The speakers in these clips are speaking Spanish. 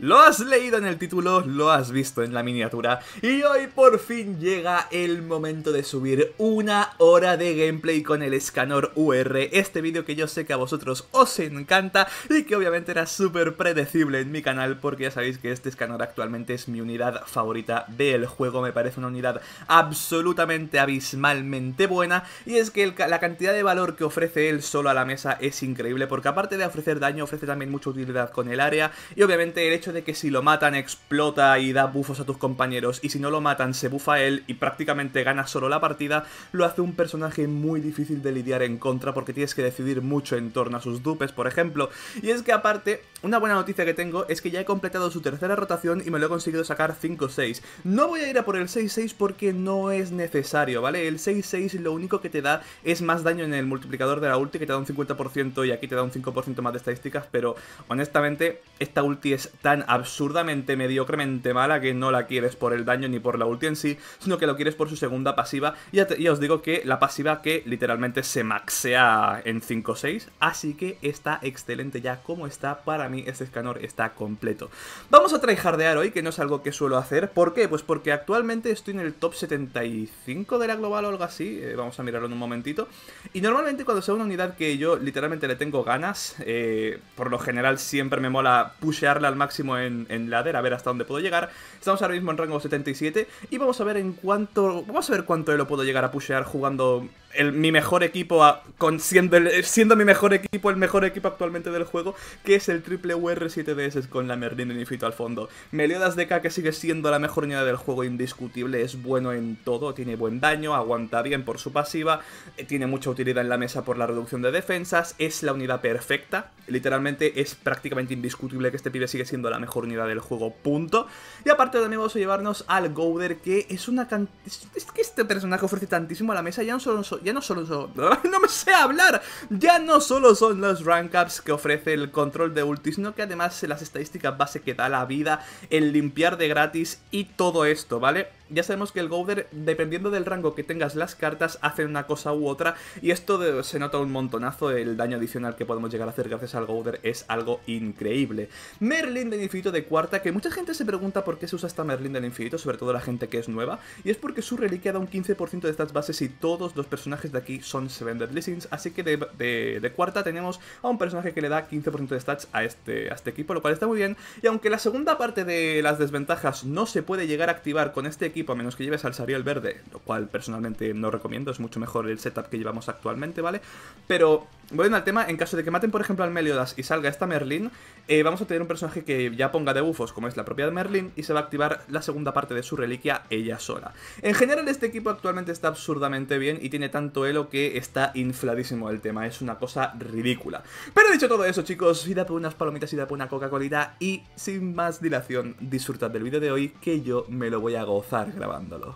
Lo has leído en el título, lo has visto en la miniatura y hoy por fin llega el momento de subir una hora de gameplay con el Escanor UR, este vídeo que yo sé que a vosotros os encanta y que obviamente era súper predecible en mi canal porque ya sabéis que este Escanor actualmente es mi unidad favorita del juego, me parece una unidad absolutamente abismalmente buena y es que la cantidad de valor que ofrece él solo a la mesa es increíble porque aparte de ofrecer daño ofrece también mucha utilidad con el área y obviamente el hecho de que si lo matan explota y da bufos a tus compañeros, y si no lo matan se bufa él y prácticamente gana solo la partida, lo hace un personaje muy difícil de lidiar en contra porque tienes que decidir mucho en torno a sus dupes, por ejemplo. Y es que aparte, una buena noticia que tengo es que ya he completado su tercera rotación y me lo he conseguido sacar 5-6. No voy a ir a por el 6-6 porque no es necesario, ¿vale? El 6-6 lo único que te da es más daño en el multiplicador de la ulti que te da un 50% y aquí te da un 5% más de estadísticas, pero honestamente esta ulti es tan absurdamente, mediocremente mala que no la quieres por el daño ni por la ulti en sí, sino que lo quieres por su segunda pasiva. Y ya, os digo que la pasiva que literalmente se maxea en 5-6, así que está excelente ya como está. Para mí este Escanor está completo. Vamos a tryhardear hoy, que no es algo que suelo hacer. ¿Por qué? Pues porque actualmente estoy en el top 75 de la global o algo así. Eh, vamos a mirarlo en un momentito. Y normalmente cuando sea una unidad que yo literalmente le tengo ganas, eh, por lo general siempre me mola pushearla al máximo en, en, ladder, a ver hasta dónde puedo llegar. Estamos ahora mismo en rango 77 y vamos a ver en cuánto. Vamos a ver cuánto lo puedo llegar a pushear jugando mi mejor equipo, con, siendo, siendo, mi mejor equipo el mejor equipo actualmente del juego, que es el triple UR7DS con la Merlin y al fondo. Meliodas de K, que sigue siendo la mejor unidad del juego, indiscutible, es bueno en todo, tiene buen daño, aguanta bien por su pasiva, eh, tiene mucha utilidad en la mesa por la reducción de defensas, es la unidad perfecta, literalmente es prácticamente indiscutible que este pibe sigue siendo la mejor unidad del juego, punto. Y aparte también vamos a llevarnos al Gouder, que es una cantidad... Es que este personaje ofrece tantísimo a la mesa, ya no solo ya no solo son... no me sé hablar. Ya no solo son los rank ups que ofrece el control de ultis, sino que además las estadísticas base que da la vida, el limpiar de gratis y todo esto, ¿vale? ya sabemos que el Gouder, dependiendo del rango que tengas las cartas, hace una cosa u otra. Y esto se nota un montonazo. El daño adicional que podemos llegar a hacer gracias al Gouder es algo increíble. Merlin del infinito de cuarta, que mucha gente se pregunta por qué se usa esta Merlin del infinito, sobre todo la gente que es nueva. Y es porque su reliquia da un 15% de stats bases y todos los personajes de aquí son Seven Deadly Blessings. Así que de, cuarta tenemos a un personaje que le da 15% de stats a este, a este equipo, lo cual está muy bien. Y aunque la segunda parte de las desventajas no se puede llegar a activar con este equipo, a menos que lleves al Sariel verde, lo cual personalmente no recomiendo, es mucho mejor el setup que llevamos actualmente, ¿vale? Pero volviendo al tema, en caso de que maten por ejemplo al Meliodas y salga esta Merlin, eh, vamos a tener un personaje que ya ponga debufos como es la propia de Merlin y se va a activar la segunda parte de su reliquia ella sola. En general este equipo actualmente está absurdamente bien y tiene tanto elo que está infladísimo el tema, es una cosa ridícula. Pero dicho todo eso chicos, id por unas palomitas, id a por una coca cola y sin más dilación disfrutad del vídeo de hoy que yo me lo voy a gozar grabándolo.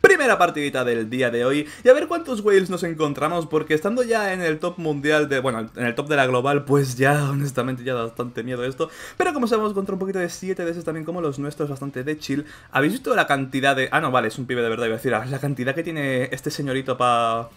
primera partidita del día de hoy y a ver cuántos whales nos encontramos porque estando ya en el top mundial de, bueno, en el top de la global, pues ya honestamente ya da bastante miedo esto, pero como sabemos contra un poquito de 7 veces también como los nuestros, bastante de chill, ¿habéis visto la cantidad de... ah no, vale, es un pibe de verdad, iba a decir, ah, la cantidad que tiene este señorito para...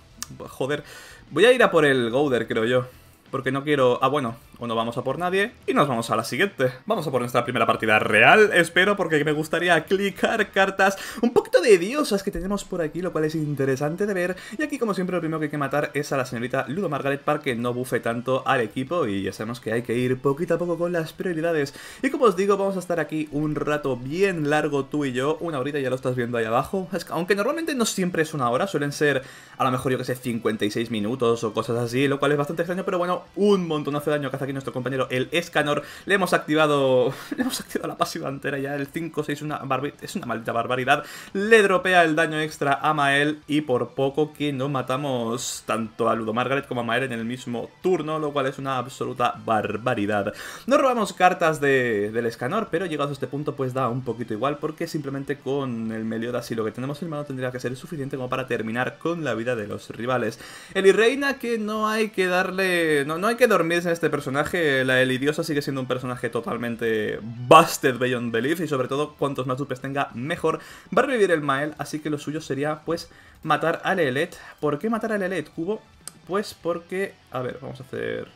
joder, voy a ir a por el Gouder creo yo porque no quiero... Ah, bueno, o no vamos a por nadie y nos vamos a la siguiente. Vamos a por nuestra primera partida real, espero, porque me gustaría clicar cartas un poquito de diosas que tenemos por aquí, lo cual es interesante de ver. Y aquí, como siempre, lo primero que hay que matar es a la señorita Ludo Margaret Park, que no bufe tanto al equipo y ya sabemos que hay que ir poquito a poco con las prioridades. Y como os digo, vamos a estar aquí un rato bien largo tú y yo, una horita ya lo estás viendo ahí abajo. aunque normalmente no siempre es una hora, suelen ser a lo mejor yo que sé 56 minutos o cosas así, lo cual es bastante extraño, pero bueno, un montón hace daño que hace aquí nuestro compañero el Escanor. Le hemos activado le hemos activado la pasiva entera ya. El 5-6 una es una maldita barbaridad. Le dropea el daño extra a Mael y por poco que no matamos tanto a Ludo Margaret como a Mael en el mismo turno, lo cual es una absoluta barbaridad. No robamos cartas del Escanor, pero llegado a este punto pues da un poquito igual porque simplemente con el Meliodas y lo que tenemos en mano tendría que ser suficiente como para terminar con la vida de los rivales. El Reina que no hay que darle... No, no hay que dormirse en este personaje la Elidiosa sigue siendo un personaje totalmente busted beyond belief y sobre todo cuantos más dupes tenga mejor. Va a revivir el Mael, así que lo suyo sería pues matar a Lelet. ¿Por qué matar a Lelet, Cubo? Pues porque... A ver, vamos a hacer...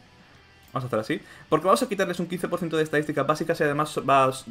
Vamos a hacer así. Porque vamos a quitarles un 15% de estadísticas básicas y además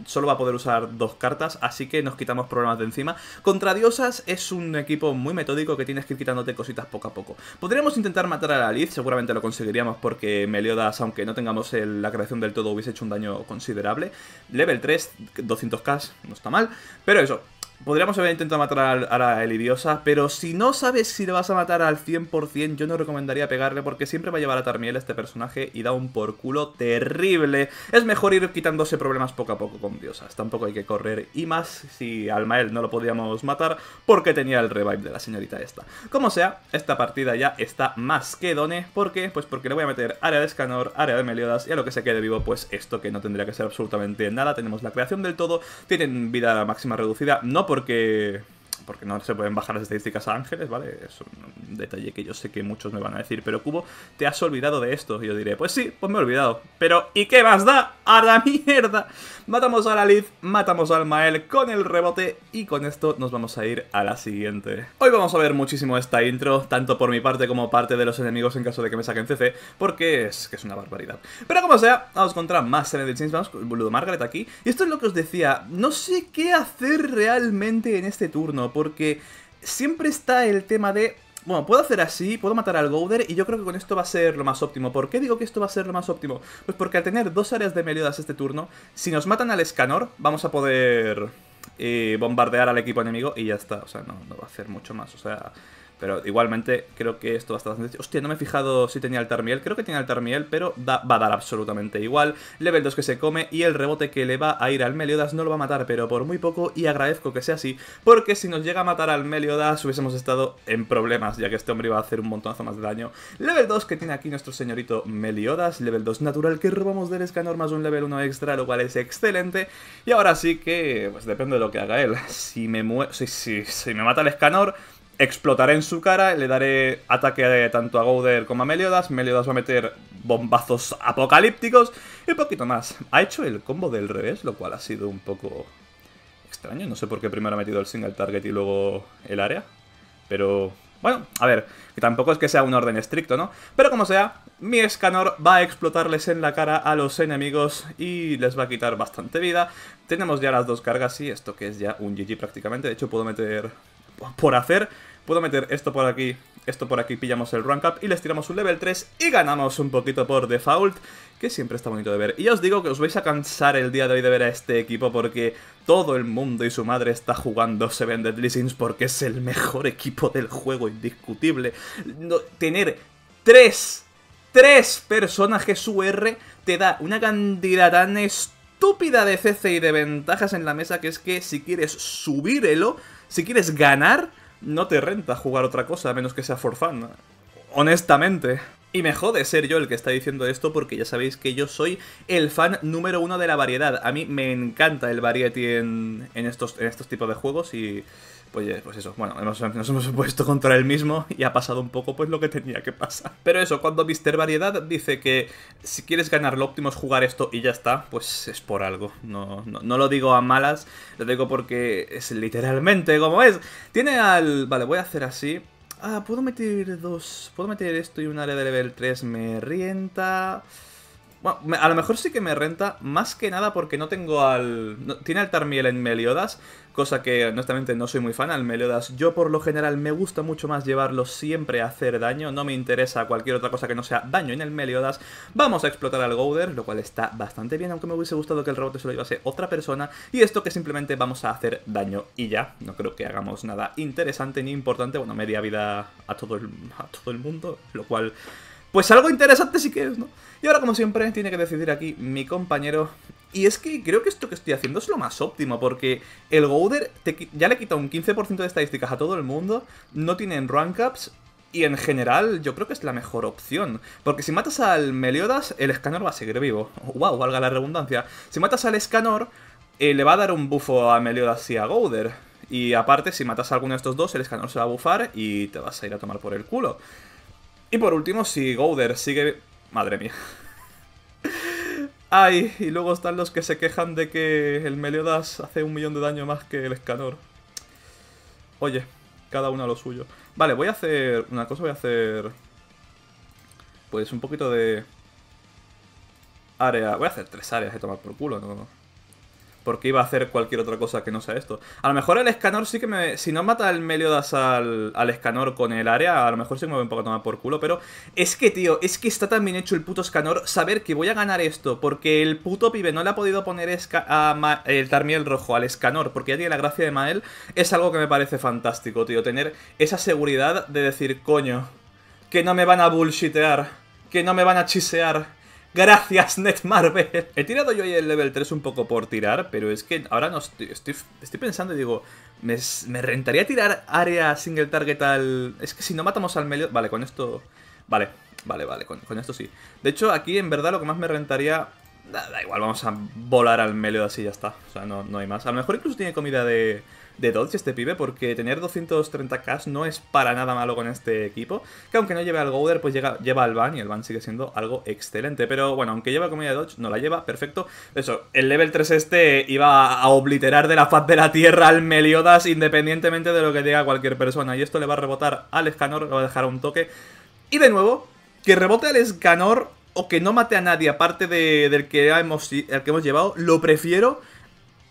solo va a poder usar dos cartas, así que nos quitamos problemas de encima. Contra Diosas es un equipo muy metódico que tienes que ir quitándote cositas poco a poco. Podríamos intentar matar a la Liz, seguramente lo conseguiríamos porque Meliodas, aunque no tengamos la creación del todo, hubiese hecho un daño considerable. Level 3, 200k, no está mal. Pero eso, Podríamos haber intentado matar a, la Elidiosa, pero si no sabes si le vas a matar al 100%, yo no recomendaría pegarle porque siempre va a llevar a Tarmiel este personaje y da un por culo terrible. Es mejor ir quitándose problemas poco a poco con diosas, tampoco hay que correr. Y más si Almael no lo podríamos matar porque tenía el revive de la señorita esta. Como sea, esta partida ya está más que done. ¿Por qué? Pues porque le voy a meter área de Escanor, área de Meliodas y a lo que se quede vivo, pues esto que no tendría que ser absolutamente nada. Tenemos la creación del todo, tienen vida máxima reducida, no porque porque no se pueden bajar las estadísticas a Ángeles, ¿vale? Es un detalle que yo sé que muchos me van a decir, pero Cubo, te has olvidado de esto. Y yo diré, pues sí, pues me he olvidado. Pero, ¿y qué más da? ¡A la mierda! Matamos a la Lid, matamos al Mael con el rebote y con esto nos vamos a ir a la siguiente. Hoy vamos a ver muchísimo esta intro, tanto por mi parte como parte de los enemigos en caso de que me saquen CC, porque es que es una barbaridad. Pero como sea, vamos contra más Serenity Chains, vamos con boludo Margaret aquí. Y esto es lo que os decía, no sé qué hacer realmente en este turno, porque siempre está el tema de bueno, puedo hacer así, puedo matar al Gouder y yo creo que con esto va a ser lo más óptimo. ¿Por qué digo que esto va a ser lo más óptimo? Pues porque al tener dos áreas de Meliodas este turno, si nos matan al Escanor, vamos a poder eh, bombardear al equipo enemigo y ya está. O sea, no, no va a hacer mucho más. O sea, pero igualmente creo que esto va a estar bastante... Hostia, no me he fijado si tenía el Tarmiel. Creo que tiene el Tarmiel, pero va a dar absolutamente igual. Level 2 que se come y el rebote que le va a ir al Meliodas no lo va a matar, pero por muy poco. Y agradezco que sea así, porque si nos llega a matar al Meliodas hubiésemos estado en problemas, ya que este hombre iba a hacer un montonazo más de daño. Level 2 que tiene aquí nuestro señorito Meliodas. Level 2 natural que robamos del Escanor más un level 1 extra, lo cual es excelente. Y ahora sí que, pues depende de lo que haga él. Si me, mue... si, si me mata el Escanor Explotaré en su cara, le daré ataque tanto a Gouder como a Meliodas. Meliodas va a meter bombazos apocalípticos y poquito más. Ha hecho el combo del revés, lo cual ha sido un poco extraño. No sé por qué primero ha metido el single target y luego el área. Pero bueno, a ver, tampoco es que sea un orden estricto, ¿no? Pero como sea, mi escanor va a explotarles en la cara a los enemigos y les va a quitar bastante vida. Tenemos ya las dos cargas y esto que es ya un GG prácticamente. De hecho, puedo meter por hacer Puedo meter esto por aquí, esto por aquí, pillamos el rank up y les tiramos un level 3 y ganamos un poquito por default, que siempre está bonito de ver. Y ya os digo que os vais a cansar el día de hoy de ver a este equipo porque todo el mundo y su madre está jugando Seven Deadly Sins porque es el mejor equipo del juego, indiscutible. No, tener tres, tres personajes UR te da una cantidad tan estúpida de CC y de ventajas en la mesa que es que si quieres subir si quieres ganar no te renta jugar otra cosa a menos que sea for fun. Honestamente. Y me jode ser yo el que está diciendo esto porque ya sabéis que yo soy el fan número uno de la variedad. A mí me encanta el variety en, en estos, en estos tipos de juegos y pues, pues, eso, bueno, nos hemos puesto contra él mismo y ha pasado un poco pues lo que tenía que pasar. Pero eso, cuando Mr. Variedad dice que si quieres ganar lo óptimo es jugar esto y ya está, pues es por algo. No, no lo digo a malas, lo digo porque es literalmente como es. Tiene al... Vale, voy a hacer así. Ah, puedo meter dos... Puedo meter esto y un área de level 3 me rienta... Bueno, a lo mejor sí que me renta, más que nada porque no tengo al... tiene al Tarmiel en Meliodas, cosa que honestamente no soy muy fan al Meliodas. Yo por lo general me gusta mucho más llevarlo siempre a hacer daño, no me interesa cualquier otra cosa que no sea daño en el Meliodas. Vamos a explotar al Gouder, lo cual está bastante bien, aunque me hubiese gustado que el robot se lo llevase otra persona. Y esto que simplemente vamos a hacer daño y ya, no creo que hagamos nada interesante ni importante. Bueno, media vida a todo el, a todo el mundo, lo cual... Pues algo interesante sí que es, ¿no? Y ahora, como siempre, tiene que decidir aquí mi compañero. Y es que creo que esto que estoy haciendo es lo más óptimo, porque el Gouder ya le quita un 15% de estadísticas a todo el mundo, no tienen rank ups. y en general yo creo que es la mejor opción. Porque si matas al Meliodas, el escanor va a seguir vivo. ¡Wow! Valga la redundancia. Si matas al escanor, eh, le va a dar un bufo a Meliodas y a Gouder. Y aparte, si matas a alguno de estos dos, el escanor se va a bufar y te vas a ir a tomar por el culo. Y por último, si Gouder sigue Madre mía. Ay, y luego están los que se quejan de que el Meliodas hace un millón de daño más que el Escanor. Oye, cada uno a lo suyo. Vale, voy a hacer una cosa, voy a hacer... Pues un poquito de... Área... Voy a hacer tres áreas de tomar por culo, ¿no? porque iba a hacer cualquier otra cosa que no sea esto. A lo mejor el escanor sí que me... Si no mata el Meliodas al, al escanor con el área, a lo mejor sí me voy un poco a tomar por culo, pero... Es que, tío, es que está tan bien hecho el puto escanor saber que voy a ganar esto, porque el puto pibe no le ha podido poner el Tarmiel rojo al escanor, porque ya tiene la gracia de Mael, es algo que me parece fantástico, tío. Tener esa seguridad de decir, coño, que no me van a bullshitear, que no me van a chisear Gracias, Netmarvel. He tirado yo el level 3 un poco por tirar, pero es que ahora no estoy, estoy, pensando y digo, me, rentaría tirar área single target al... Es que si no matamos al medio... Vale, con esto... Vale, vale, vale, con, con, esto sí. De hecho, aquí en verdad lo que más me rentaría Da, igual, vamos a volar al Meliodas y ya está. O sea, no, hay más. A lo mejor incluso tiene comida de, Dodge este pibe, porque tener 230k no es para nada malo con este equipo. Que aunque no lleve al Gouder, pues llega, lleva al Van y el Van sigue siendo algo excelente. Pero bueno, aunque lleva comida de Dodge, no la lleva, perfecto. Eso, el level 3 este iba a obliterar de la faz de la tierra al Meliodas independientemente de lo que diga cualquier persona. Y esto le va a rebotar al Escanor, le va a dejar un toque. Y de nuevo, que rebote al Escanor o que no mate a nadie aparte del que hemos, el que hemos llevado, lo prefiero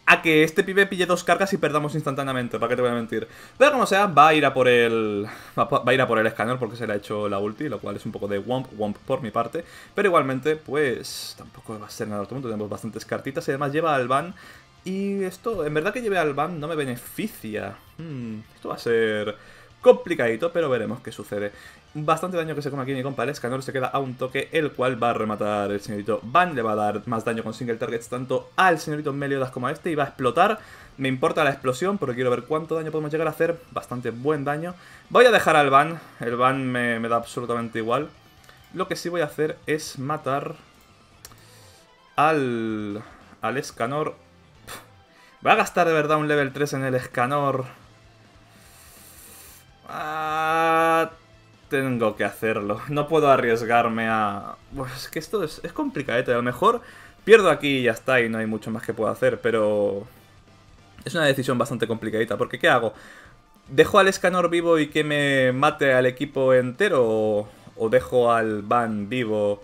a que este pibe pille dos cargas y perdamos instantáneamente, ¿para qué te voy a mentir? Pero como sea, va a ir a por el... Va a ir a por el escáner porque se le ha hecho la ulti, lo cual es un poco de womp womp por mi parte. Pero igualmente, pues tampoco va a ser nada otro mundo, tenemos bastantes cartitas y además lleva al van. Y esto, en verdad que lleve al van no me beneficia. Hmm, esto va a ser complicadito, pero veremos qué sucede. Bastante daño que se come aquí mi compa el Escanor, se queda a un toque, el cual va a rematar el señorito Van, le va a dar más daño con single targets tanto al señorito Meliodas como a este y va a explotar. Me importa la explosión porque quiero ver cuánto daño podemos llegar a hacer, bastante buen daño. Voy a dejar al Van, el Van me, da absolutamente igual. Lo que sí voy a hacer es matar al, al Escanor. Va a gastar de verdad un level 3 en el Escanor. Ah tengo que hacerlo. No puedo arriesgarme a... Pues que esto es, es A lo mejor pierdo aquí y ya está y no hay mucho más que pueda hacer, pero... Es una decisión bastante complicadita, porque ¿qué hago? ¿Dejo al Escanor vivo y que me mate al equipo entero? ¿O, dejo al Van vivo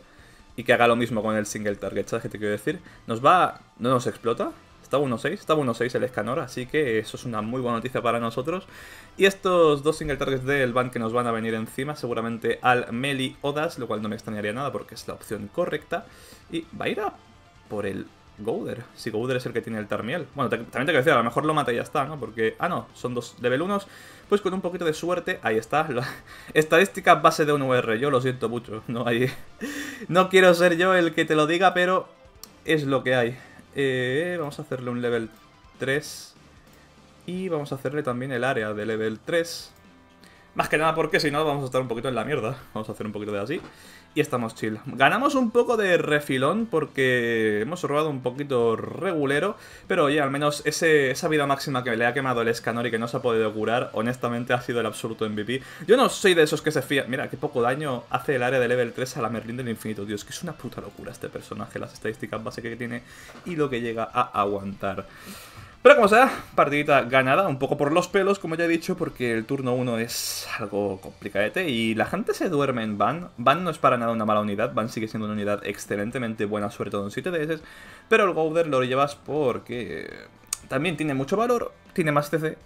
y que haga lo mismo con el single target? ¿Sabes qué te quiero decir? ¿Nos va... ¿No nos explota? 1-6, 1.6, está 6 el Escanor, así que eso es una muy buena noticia para nosotros. Y estos dos single targets del ban que nos van a venir encima, seguramente al Meli Odas, lo cual no me extrañaría nada porque es la opción correcta. Y va a ir a por el Gouder, si Gouder es el que tiene el Tarmiel. Bueno, también te que decir, a lo mejor lo mata y ya está, ¿no? Porque, ah no, son dos level 1 pues con un poquito de suerte, ahí está, la estadística base de un UR, yo lo siento mucho, no hay... No quiero ser yo el que te lo diga, pero es lo que hay. Eh, vamos a hacerle un level 3. Y vamos a hacerle también el área de level 3. Más que nada porque si no vamos a estar un poquito en la mierda. Vamos a hacer un poquito de así. Y estamos chill. Ganamos un poco de refilón porque hemos robado un poquito regulero. Pero oye, al menos ese, esa vida máxima que le ha quemado el escanor y que no se ha podido curar, honestamente ha sido el absoluto MVP. Yo no soy de esos que se fían. Mira, qué poco daño hace el área de level 3 a la Merlin del infinito. Dios, que es una puta locura este personaje, las estadísticas básicas que tiene y lo que llega a aguantar. Pero como sea, partidita ganada, un poco por los pelos, como ya he dicho, porque el turno 1 es algo complicadete y la gente se duerme en Van. Van no es para nada una mala unidad, Van sigue siendo una unidad excelentemente buena, sobre todo en 7 DS, pero el Gouder lo llevas porque también tiene mucho valor, tiene más CC.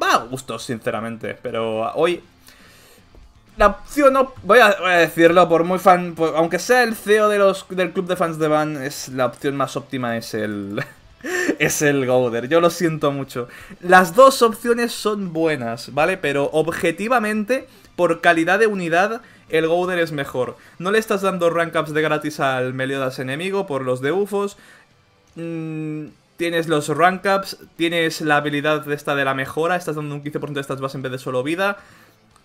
Va a gustos, sinceramente, pero hoy... La opción, voy, a, decirlo, por muy fan, pues, aunque sea el CEO de los, del club de fans de Van, es la opción más óptima, es el... Es el Gouder, yo lo siento mucho. Las dos opciones son buenas, ¿vale? Pero objetivamente, por calidad de unidad, el Gouder es mejor. No le estás dando rank-ups de gratis al Meliodas enemigo por los de mm, tienes los rank-ups, tienes la habilidad esta de la mejora, estás dando un 15% de estas en vez de solo vida.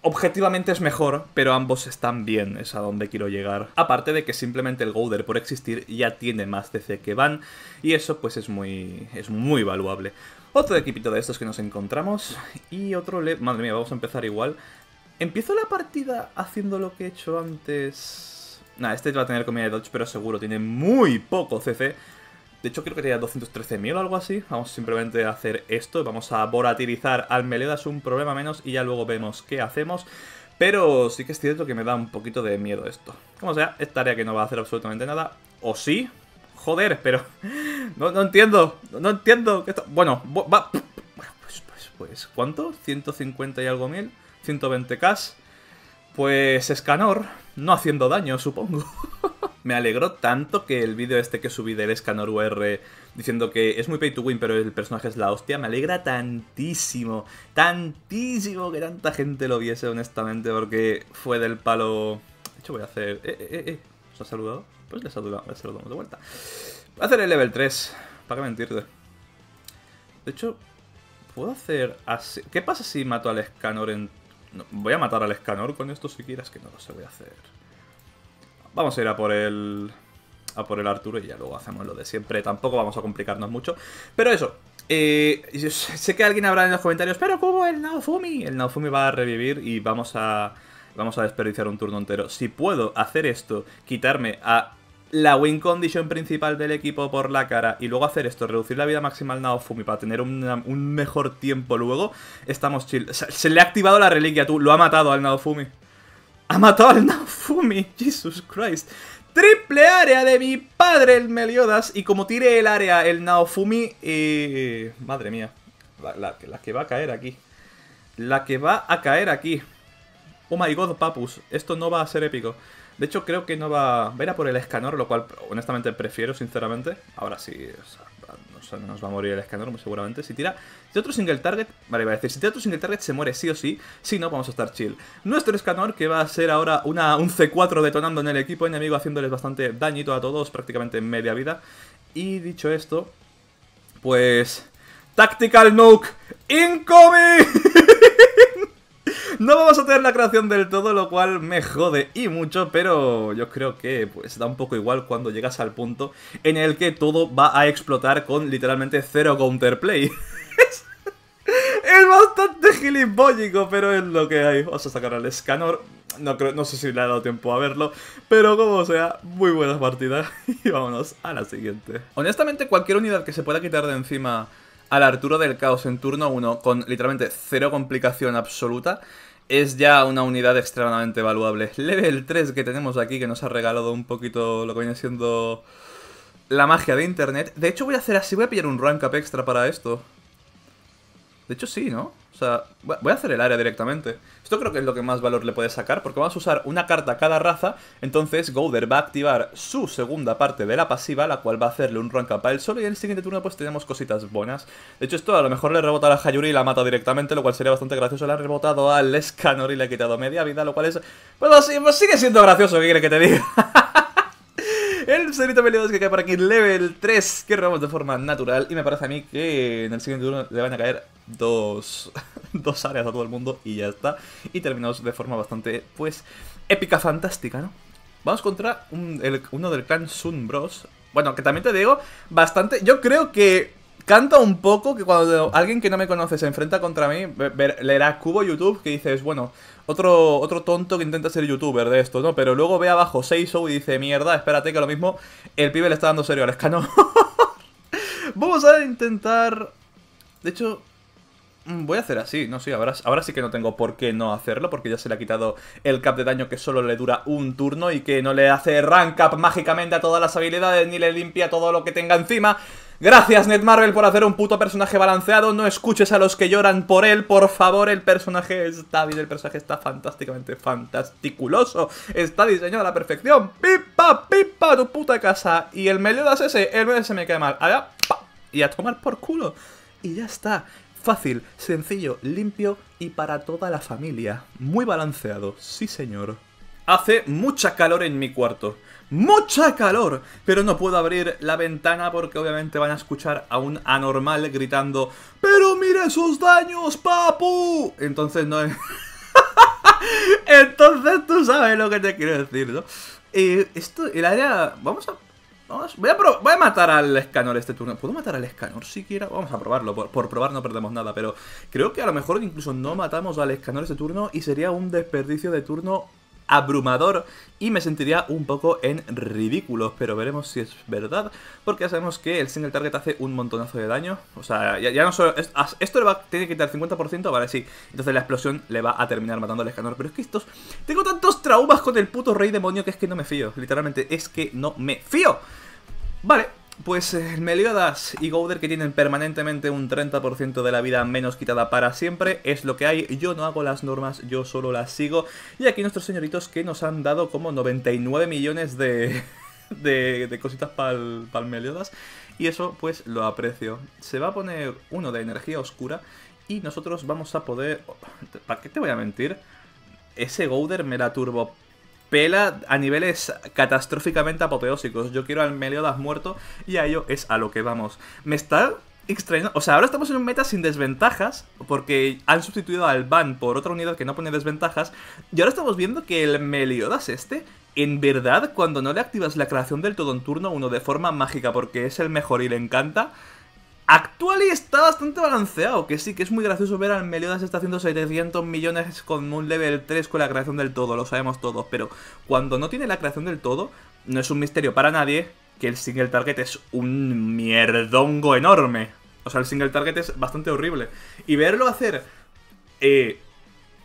Objetivamente es mejor, pero ambos están bien, es a donde quiero llegar. Aparte de que simplemente el Golder por existir ya tiene más CC que Van, y eso pues es muy, es muy valuable. Otro equipito de estos que nos encontramos, y otro le... Madre mía, vamos a empezar igual. Empiezo la partida haciendo lo que he hecho antes... Nah, este va a tener comida de dodge, pero seguro, tiene muy poco CC, de hecho, creo que tenía 213.000 o algo así. Vamos simplemente a hacer esto. Vamos a volatilizar al Meliodas un problema menos y ya luego vemos qué hacemos. Pero sí que es cierto que me da un poquito de miedo esto. Como sea, es tarea que no va a hacer absolutamente nada. ¿O sí? Joder, pero... No, entiendo. No entiendo. Que esto... Bueno, va... Pues, pues, pues... ¿Cuánto? 150 y algo mil. 120k. Pues Escanor. No haciendo daño, supongo. me alegró tanto que el vídeo este que subí del Escanor UR diciendo que es muy pay to win, pero el personaje es la hostia, me alegra tantísimo, tantísimo que tanta gente lo viese, honestamente, porque fue del palo... De hecho, voy a hacer... Eh, eh, eh. eh. ¿Os ha saludado? Pues le saludamos, saludamos de vuelta. Voy a hacer el level 3, para que mentirte. De hecho, puedo hacer así... ¿Qué pasa si mato al Escanor en... voy a matar al Escanor con esto si quieras, que no lo sé, voy a hacer... Vamos a ir a por el... A por el Arturo y ya luego hacemos lo de siempre. Tampoco vamos a complicarnos mucho. Pero eso, eh, sé que alguien habrá en los comentarios, pero ¿cómo el Naofumi? El Naofumi va a revivir y vamos a, vamos a desperdiciar un turno entero. Si puedo hacer esto, quitarme a la win condition principal del equipo por la cara y luego hacer esto, reducir la vida máxima al Naofumi para tener un mejor tiempo luego, estamos chill. Se, se le ha activado la reliquia, tú, lo ha matado al Naofumi. Ha matado al Naofumi. Jesus Christ. Triple área de mi padre, el Meliodas. Y como tire el área, el Naofumi... Eh, madre mía. La, que va a caer aquí. La que va a caer aquí. Oh my god, papus. Esto no va a ser épico. De hecho, creo que no va... a por el escanor, lo cual honestamente prefiero, sinceramente. Ahora sí, o nos, va a morir el escanor muy pues, seguramente. Si tira, si otro single target, vale, iba a decir, si tira otro single target se muere sí o sí, si no vamos a estar chill. Nuestro Escanor que va a ser ahora una, un C4 detonando en el equipo enemigo, haciéndoles bastante dañito a todos, prácticamente media vida. Y dicho esto, pues... Tactical Nuke Incoming! No vamos a tener la creación del todo, lo cual me jode y mucho, pero yo creo que pues da un poco igual cuando llegas al punto en el que todo va a explotar con literalmente cero counterplay. es bastante gilipollico, pero es lo que hay. Vamos a sacar al escanor. No, no sé si le ha dado tiempo a verlo, pero como sea, muy buenas partidas y vámonos a la siguiente. Honestamente, cualquier unidad que se pueda quitar de encima al Arturo del Caos en turno 1 con literalmente cero complicación absoluta, es ya una unidad extremadamente valuable. Level 3 que tenemos aquí, que nos ha regalado un poquito lo que viene siendo la magia de internet. De hecho voy a hacer así, voy a pillar un rank up extra para esto. De hecho sí, ¿no? O sea, voy a hacer el área directamente. Esto creo que es lo que más valor le puede sacar, porque vamos a usar una carta a cada raza, entonces Gouder va a activar su segunda parte de la pasiva, la cual va a hacerle un up para el solo, y en el siguiente turno pues tenemos cositas buenas. De hecho esto a lo mejor le rebota a la Hayuri y la mata directamente, lo cual sería bastante gracioso. Le ha rebotado al Escanor y le ha quitado media vida, lo cual es... Pues, pues sigue siendo gracioso, ¿qué quiere que te diga? El Cerito es que cae por aquí, level 3, que robamos de forma natural. Y me parece a mí que en el siguiente turno le van a caer dos, dos áreas a todo el mundo y ya está. Y terminamos de forma bastante, pues, épica, fantástica, ¿no? Vamos contra uno del clan Sun Bros. Bueno, que también te digo, bastante... Yo creo que canta un poco que cuando alguien que no me conoce se enfrenta contra mí, Le leerá Cubo YouTube que dices, bueno, otro, otro tonto que intenta ser youtuber de esto, ¿no? Pero luego ve abajo Seiso y dice, mierda, espérate que lo mismo el pibe le está dando serio al escano. Vamos a intentar... De hecho, Mm, voy a hacer así, no sé, ahora, sí que no tengo por qué no hacerlo, porque ya se le ha quitado el cap de daño que solo le dura un turno y que no le hace rank up mágicamente a todas las habilidades ni le limpia todo lo que tenga encima. Gracias Net Marvel por hacer un puto personaje balanceado, no escuches a los que lloran por él, por favor, el personaje está bien, el personaje está fantásticamente fantasticuloso, está diseñado a la perfección, pipa, pipa, tu puta casa, y el Meliodas ese, el Meliodas se me cae mal, a ver, pa, y a tomar por culo, y ya está. Fácil, sencillo, limpio y para toda la familia. Muy balanceado, sí señor. Hace mucha calor en mi cuarto. ¡Mucha calor! Pero no puedo abrir la ventana porque obviamente van a escuchar a un anormal gritando ¡Pero mira esos daños, papu! Entonces no es... Entonces tú sabes lo que te quiero decir, ¿no? Eh, esto, el área... Vamos a voy a, voy matar al escanor este turno. ¿Puedo matar al escanor siquiera? Vamos a probarlo. Por, probar no perdemos nada, pero creo que a lo mejor incluso no matamos al escanor este turno y sería un desperdicio de turno abrumador y me sentiría un poco en ridículo, pero veremos si es verdad, porque ya sabemos que el single target hace un montonazo de daño, o sea, ya, no solo... esto le va a que quitar 50%, vale, sí, entonces la explosión le va a terminar matando al escanor, pero es que estos... Tengo tantos traumas con el puto rey demonio que es que no me fío, literalmente, es que no me fío. Vale, pues eh, Meliodas y Gouder que tienen permanentemente un 30% de la vida menos quitada para siempre, es lo que hay, yo no hago las normas, yo solo las sigo. Y aquí nuestros señoritos que nos han dado como 99 millones de, de, de cositas para Meliodas, y eso pues lo aprecio. Se va a poner uno de energía oscura y nosotros vamos a poder... Oh, ¿Para qué te voy a mentir? Ese Gouder me la turbo pela a niveles catastróficamente apoteósicos. Yo quiero al Meliodas muerto y a ello es a lo que vamos. Me está extrañando. O sea, ahora estamos en un meta sin desventajas porque han sustituido al ban por otra unidad que no pone desventajas. Y ahora estamos viendo que el Meliodas este en verdad, cuando no le activas la creación del todo en turno uno de forma mágica porque es el mejor y le encanta, actual está bastante balanceado. Que sí, que es muy gracioso ver al Meliodas está haciendo 700 millones con un level 3 con la creación del todo, lo sabemos todos. Pero cuando no tiene la creación del todo, no es un misterio para nadie que el single target es un mierdongo enorme. O sea, el single target es bastante horrible. Y verlo hacer... Eh,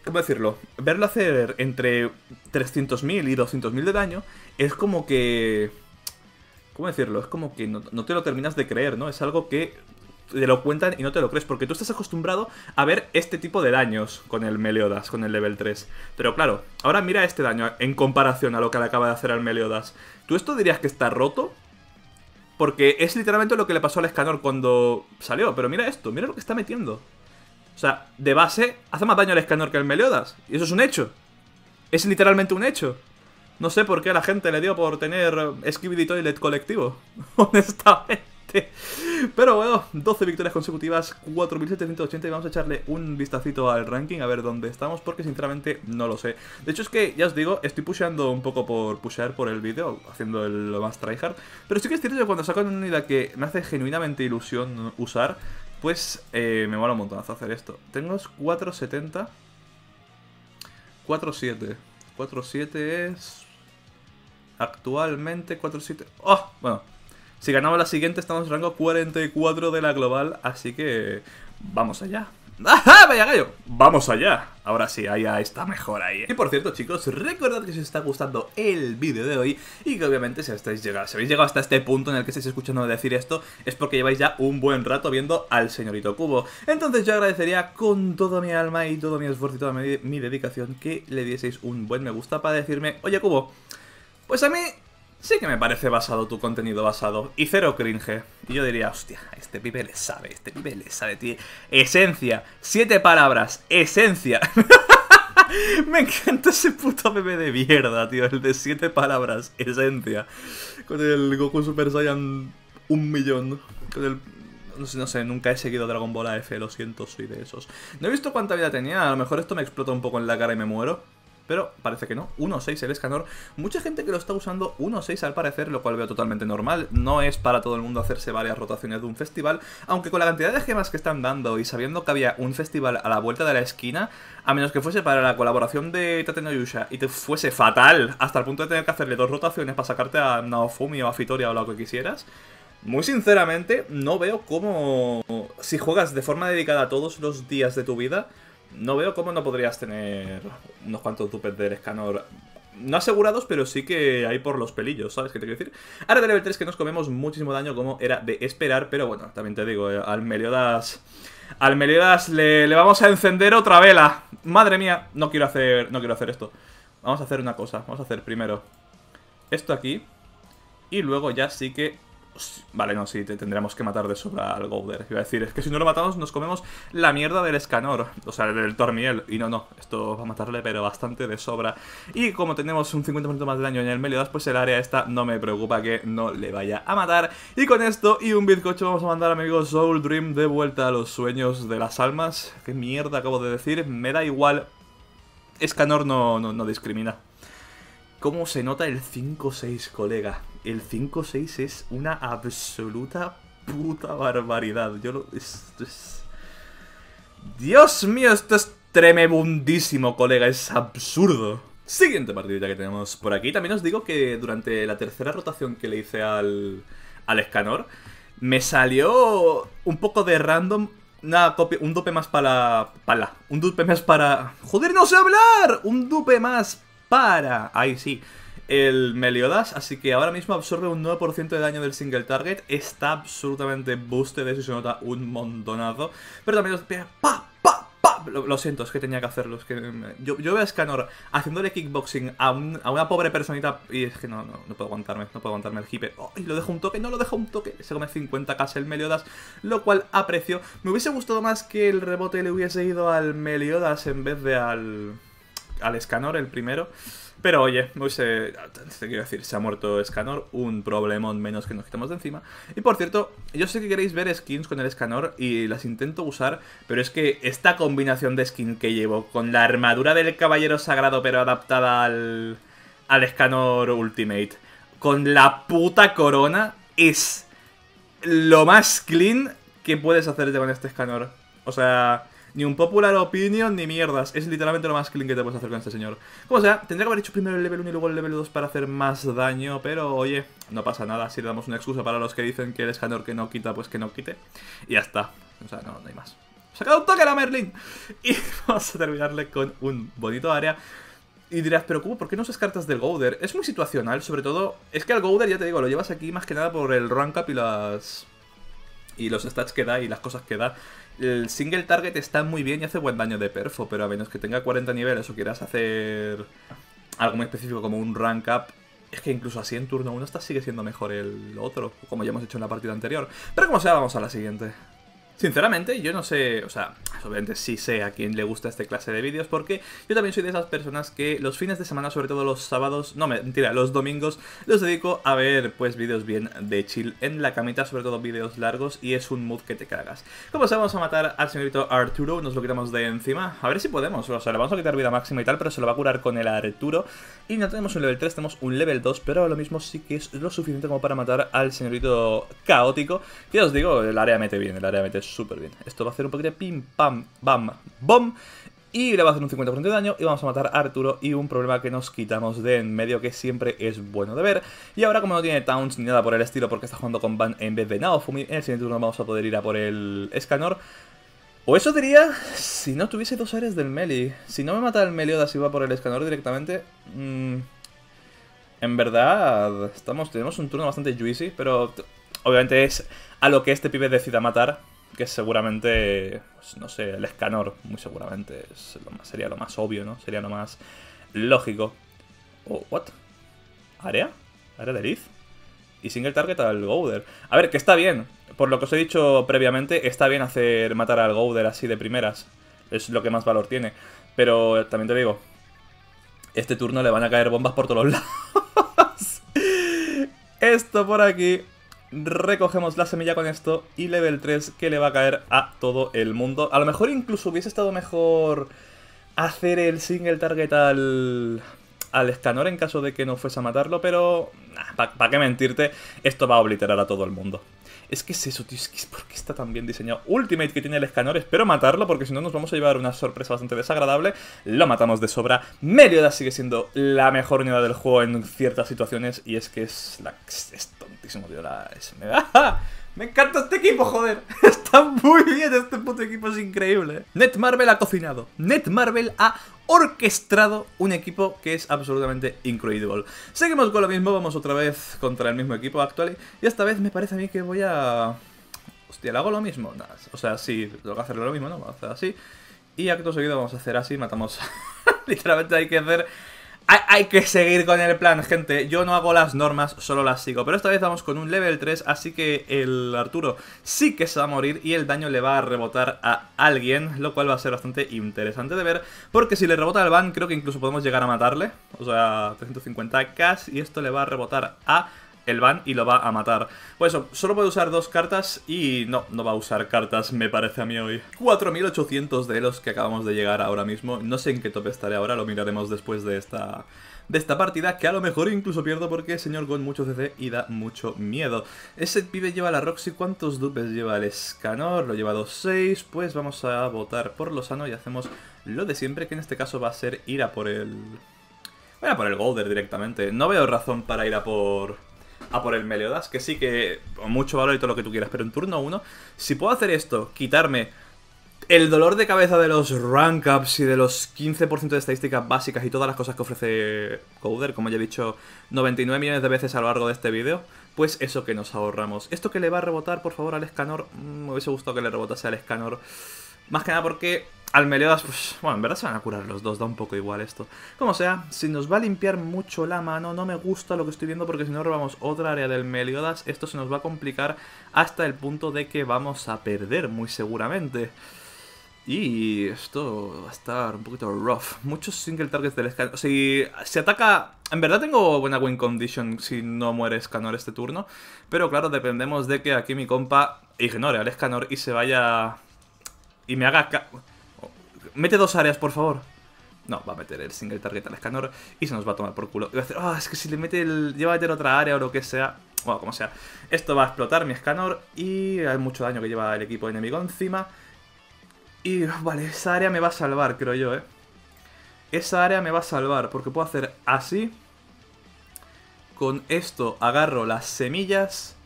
¿Cómo decirlo? Verlo hacer entre 300.000 y 200.000 de daño es como que... ¿Cómo decirlo? Es como que no, te lo terminas de creer, ¿no? Es algo que te lo cuentan y no te lo crees, porque tú estás acostumbrado a ver este tipo de daños con el Meliodas, con el level 3. Pero claro, ahora mira este daño en comparación a lo que le acaba de hacer al Meliodas. ¿Tú esto dirías que está roto? Porque es literalmente lo que le pasó al Escanor cuando salió, pero mira esto, mira lo que está metiendo. O sea, de base, hace más daño al Escanor que al Meliodas, y eso es un hecho. Es literalmente un hecho. No sé por qué a la gente le dio por tener Skibidi Toilet colectivo, honestamente. Pero bueno, 12 victorias consecutivas, 4.780 y vamos a echarle un vistacito al ranking a ver dónde estamos porque sinceramente no lo sé. De hecho es que, ya os digo, estoy pusheando un poco por pushear por el vídeo, haciendo lo más tryhard. Pero sí que es cierto que cuando saco una unidad que me hace genuinamente ilusión usar, pues eh, me mola un montonazo hacer esto. Tengo 4.70. 4.7. 4.7 es... Actualmente 47... ¡Oh! Bueno, si ganamos la siguiente estamos en rango 44 de la global, así que... Vamos allá. ¡Ajá! ¡Vaya gallo! ¡Vamos allá! Ahora sí, allá está mejor ahí. Eh. Y por cierto, chicos, recordad que si os está gustando el vídeo de hoy y que obviamente si, estáis llegado, habéis llegado hasta este punto en el que estáis escuchando decir esto, es porque lleváis ya un buen rato viendo al señorito Cubo. Entonces yo agradecería con toda mi alma y todo mi esfuerzo y toda mi, mi dedicación que le dieseis un buen me gusta para decirme, oye Cubo... Pues a mí sí que me parece basado tu contenido basado. Y cero cringe. Y yo diría, hostia, este pibe le sabe, este pibe le sabe, tío. Esencia. Siete palabras. Esencia. Me encanta ese puto bebé de mierda, tío. El de siete palabras. Esencia. Con el Goku Super Saiyan un millón. Con el... No sé, no sé, nunca he seguido Dragon Ball AF, lo siento, soy de esos. No he visto cuánta vida tenía, a lo mejor esto me explota un poco en la cara y me muero pero parece que no. 1.6 el Escanor. Mucha gente que lo está usando 1.6 al parecer, lo cual veo totalmente normal. No es para todo el mundo hacerse varias rotaciones de un festival, aunque con la cantidad de gemas que están dando y sabiendo que había un festival a la vuelta de la esquina, a menos que fuese para la colaboración de Tateno Yusha y te fuese fatal hasta el punto de tener que hacerle dos rotaciones para sacarte a Naofumi o a Fitoria o lo que quisieras, muy sinceramente, no veo cómo, si juegas de forma dedicada todos los días de tu vida, no veo cómo no podrías tener unos cuantos dupes del Escanor no asegurados, pero sí que hay por los pelillos, ¿sabes qué te quiero decir? Ahora de level 3 que nos comemos muchísimo daño como era de esperar, pero bueno, también te digo, eh, al Meliodas... Al Meliodas le, le vamos a encender otra vela. Madre mía, no quiero hacer no quiero hacer esto. Vamos a hacer una cosa, vamos a hacer primero esto aquí y luego ya sí que Vale, no, sí, te tendremos que matar de sobra al Gouder. Iba a decir, es que si no lo matamos nos comemos la mierda del Escanor, o sea, del Tormiel. Y no, no, esto va a matarle, pero bastante de sobra. Y como tenemos un 50% más de daño en el Meliodas, pues el área esta no me preocupa que no le vaya a matar. Y con esto y un bizcocho vamos a mandar, amigos, Soul Dream de vuelta a los sueños de las almas. Qué mierda acabo de decir, me da igual. Escanor no, no, no discrimina. ¿Cómo se nota el 5-6, colega? el 5-6 es una absoluta puta barbaridad. Yo lo... Dios mío, esto es tremebundísimo, colega. Es absurdo. Siguiente partidita que tenemos por aquí. También os digo que durante la tercera rotación que le hice al, al escanor, me salió un poco de random una copia, un dupe más para... pala, Un dupe más para... ¡Joder, no sé hablar! Un dupe más para... Ahí sí el Meliodas, así que ahora mismo absorbe un 9% de daño del single target. Está absolutamente boosted, eso se nota un montonazo. Pero también... los Lo, siento, es que tenía que hacerlo. que yo, veo a Scanor haciéndole kickboxing a, una pobre personita y es que no, no, no puedo aguantarme, no puedo aguantarme el hipe. Oh, y lo dejo un toque, no lo dejo un toque. Se come 50k el Meliodas, lo cual aprecio. Me hubiese gustado más que el rebote le hubiese ido al Meliodas en vez de al... Al Scanor, el primero. Pero oye, pues, eh, te quiero decir, se ha muerto Escanor, un problemón menos que nos quitamos de encima. Y por cierto, yo sé que queréis ver skins con el Escanor y las intento usar, pero es que esta combinación de skin que llevo con la armadura del Caballero Sagrado pero adaptada al, al Ultimate, con la puta corona, es lo más clean que puedes hacerte con este Escanor. O sea... Ni un popular opinion, ni mierdas. Es literalmente lo más clean que te puedes hacer con este señor. Como sea, tendría que haber hecho primero el level 1 y luego el level 2 para hacer más daño, pero oye, no pasa nada. Si le damos una excusa para los que dicen que el escáner que no quita, pues que no quite. Y ya está. O sea, no, hay más. ¡Sacado un toque a la Merlin! Y vamos a terminarle con un bonito área. Y dirás, pero ¿cómo? ¿Por qué no usas cartas del Gouder? Es muy situacional, sobre todo... Es que al Gouder, ya te digo, lo llevas aquí más que nada por el rank up y las... Y los stats que da y las cosas que da el single target está muy bien y hace buen daño de perfo, pero a menos que tenga 40 niveles o quieras hacer algo muy específico como un rank up, es que incluso así en turno uno está sigue siendo mejor el otro, como ya hemos hecho en la partida anterior. Pero como sea, vamos a la siguiente. Sinceramente, yo no sé, o sea, obviamente sí sé a quién le gusta este clase de vídeos porque yo también soy de esas personas que los fines de semana, sobre todo los sábados, no mentira, los domingos, los dedico a ver pues vídeos bien de chill en la camita, sobre todo vídeos largos y es un mood que te cagas. Como se vamos a matar al señorito Arturo, nos lo quitamos de encima, a ver si podemos, o sea, le vamos a quitar vida máxima y tal, pero se lo va a curar con el Arturo y no tenemos un level 3, tenemos un level 2, pero lo mismo sí que es lo suficiente como para matar al señorito caótico, que os digo, el área mete bien, el área mete súper bien. Esto va a hacer un de pim, pam, bam, bom. Y le va a hacer un 50% de daño y vamos a matar a Arturo y un problema que nos quitamos de en medio que siempre es bueno de ver. Y ahora como no tiene Towns ni nada por el estilo porque está jugando con Ban en vez de Naofumi, en el siguiente turno vamos a poder ir a por el Escanor. O eso diría si no tuviese dos áreas del melee. Si no me mata el melee de así va por el Escanor directamente... Mm, en verdad, estamos, tenemos un turno bastante juicy, pero obviamente es a lo que este pibe decida matar que seguramente, pues, no sé, el Escanor, muy seguramente sería lo más obvio, ¿no? Sería lo más lógico. Oh, ¿What? ¿Area? ¿Area de Liz? Y single target al Gouder. A ver, que está bien. Por lo que os he dicho previamente, está bien hacer matar al Gouder así de primeras. Es lo que más valor tiene. Pero eh, también te digo, este turno le van a caer bombas por todos lados. Esto por aquí, Recogemos la semilla con esto y level 3 que le va a caer a todo el mundo. A lo mejor incluso hubiese estado mejor hacer el single target al, al escanor en caso de que no fuese a matarlo, pero ¿para qué mentirte? Esto va a obliterar a todo el mundo. Es que es eso, tío. Es que es porque está tan bien diseñado. Ultimate que tiene el escanor. Espero matarlo porque si no nos vamos a llevar una sorpresa bastante desagradable. Lo matamos de sobra. Meliodas sigue siendo la mejor unidad del juego en ciertas situaciones. Y es que es... La... Es tontísimo, tío. La... Es... Me encanta este equipo, joder. Está muy bien este puto equipo, es increíble. Net Marvel ha cocinado. Net Marvel ha orquestado un equipo que es absolutamente increíble. Seguimos con lo mismo, vamos otra vez contra el mismo equipo actual. Y esta vez me parece a mí que voy a... Hostia, ¿le hago lo mismo? o sea, sí, tengo que hacerlo lo mismo, ¿no? Vamos a hacer así. Y acto seguido vamos a hacer así, matamos... Literalmente hay que hacer hay, que seguir con el plan, gente. Yo no hago las normas, solo las sigo. Pero esta vez vamos con un level 3, así que el Arturo sí que se va a morir y el daño le va a rebotar a alguien, lo cual va a ser bastante interesante de ver. Porque si le rebota al van, creo que incluso podemos llegar a matarle. O sea, 350k y esto le va a rebotar a el van y lo va a matar. Pues eso, solo puede usar dos cartas y no, no va a usar cartas, me parece a mí hoy. 4.800 de los que acabamos de llegar ahora mismo. No sé en qué tope estaré ahora, lo miraremos después de esta de esta partida que a lo mejor incluso pierdo porque señor con mucho CC y da mucho miedo. Ese pibe lleva la Roxy, ¿cuántos dupes lleva el Escanor? Lo lleva 2-6, pues vamos a votar por lo sano y hacemos lo de siempre, que en este caso va a ser ir a por el... Voy a por el Golder directamente. No veo razón para ir a por a por el Meleodas, que sí que mucho valor y todo lo que tú quieras, pero en turno 1, si puedo hacer esto, quitarme el dolor de cabeza de los rank ups y de los 15% de estadísticas básicas y todas las cosas que ofrece Coder, como ya he dicho 99 millones de veces a lo largo de este vídeo, pues eso que nos ahorramos. Esto que le va a rebotar, por favor, al escanor, mm, me hubiese gustado que le rebotase al escanor, más que nada porque al Meliodas, pues, bueno, en verdad se van a curar los dos, da un poco igual esto. Como sea, si nos va a limpiar mucho la mano, no me gusta lo que estoy viendo porque si no robamos otra área del Meliodas, esto se nos va a complicar hasta el punto de que vamos a perder muy seguramente. Y esto va a estar un poquito rough. Muchos single targets del Escanor. Si se ataca... En verdad tengo buena win condition si no muere Escanor este turno. Pero claro, dependemos de que aquí mi compa ignore al Escanor y se vaya... Y me haga... Mete dos áreas, por favor. No, va a meter el single target al escanor y se nos va a tomar por culo. Y va a decir, ah, es que si le mete el... lleva a meter otra área o lo que sea. Bueno, como sea. Esto va a explotar mi escanor y hay mucho daño que lleva el equipo enemigo encima. Y, vale, esa área me va a salvar, creo yo, ¿eh? Esa área me va a salvar porque puedo hacer así. Con esto agarro las semillas,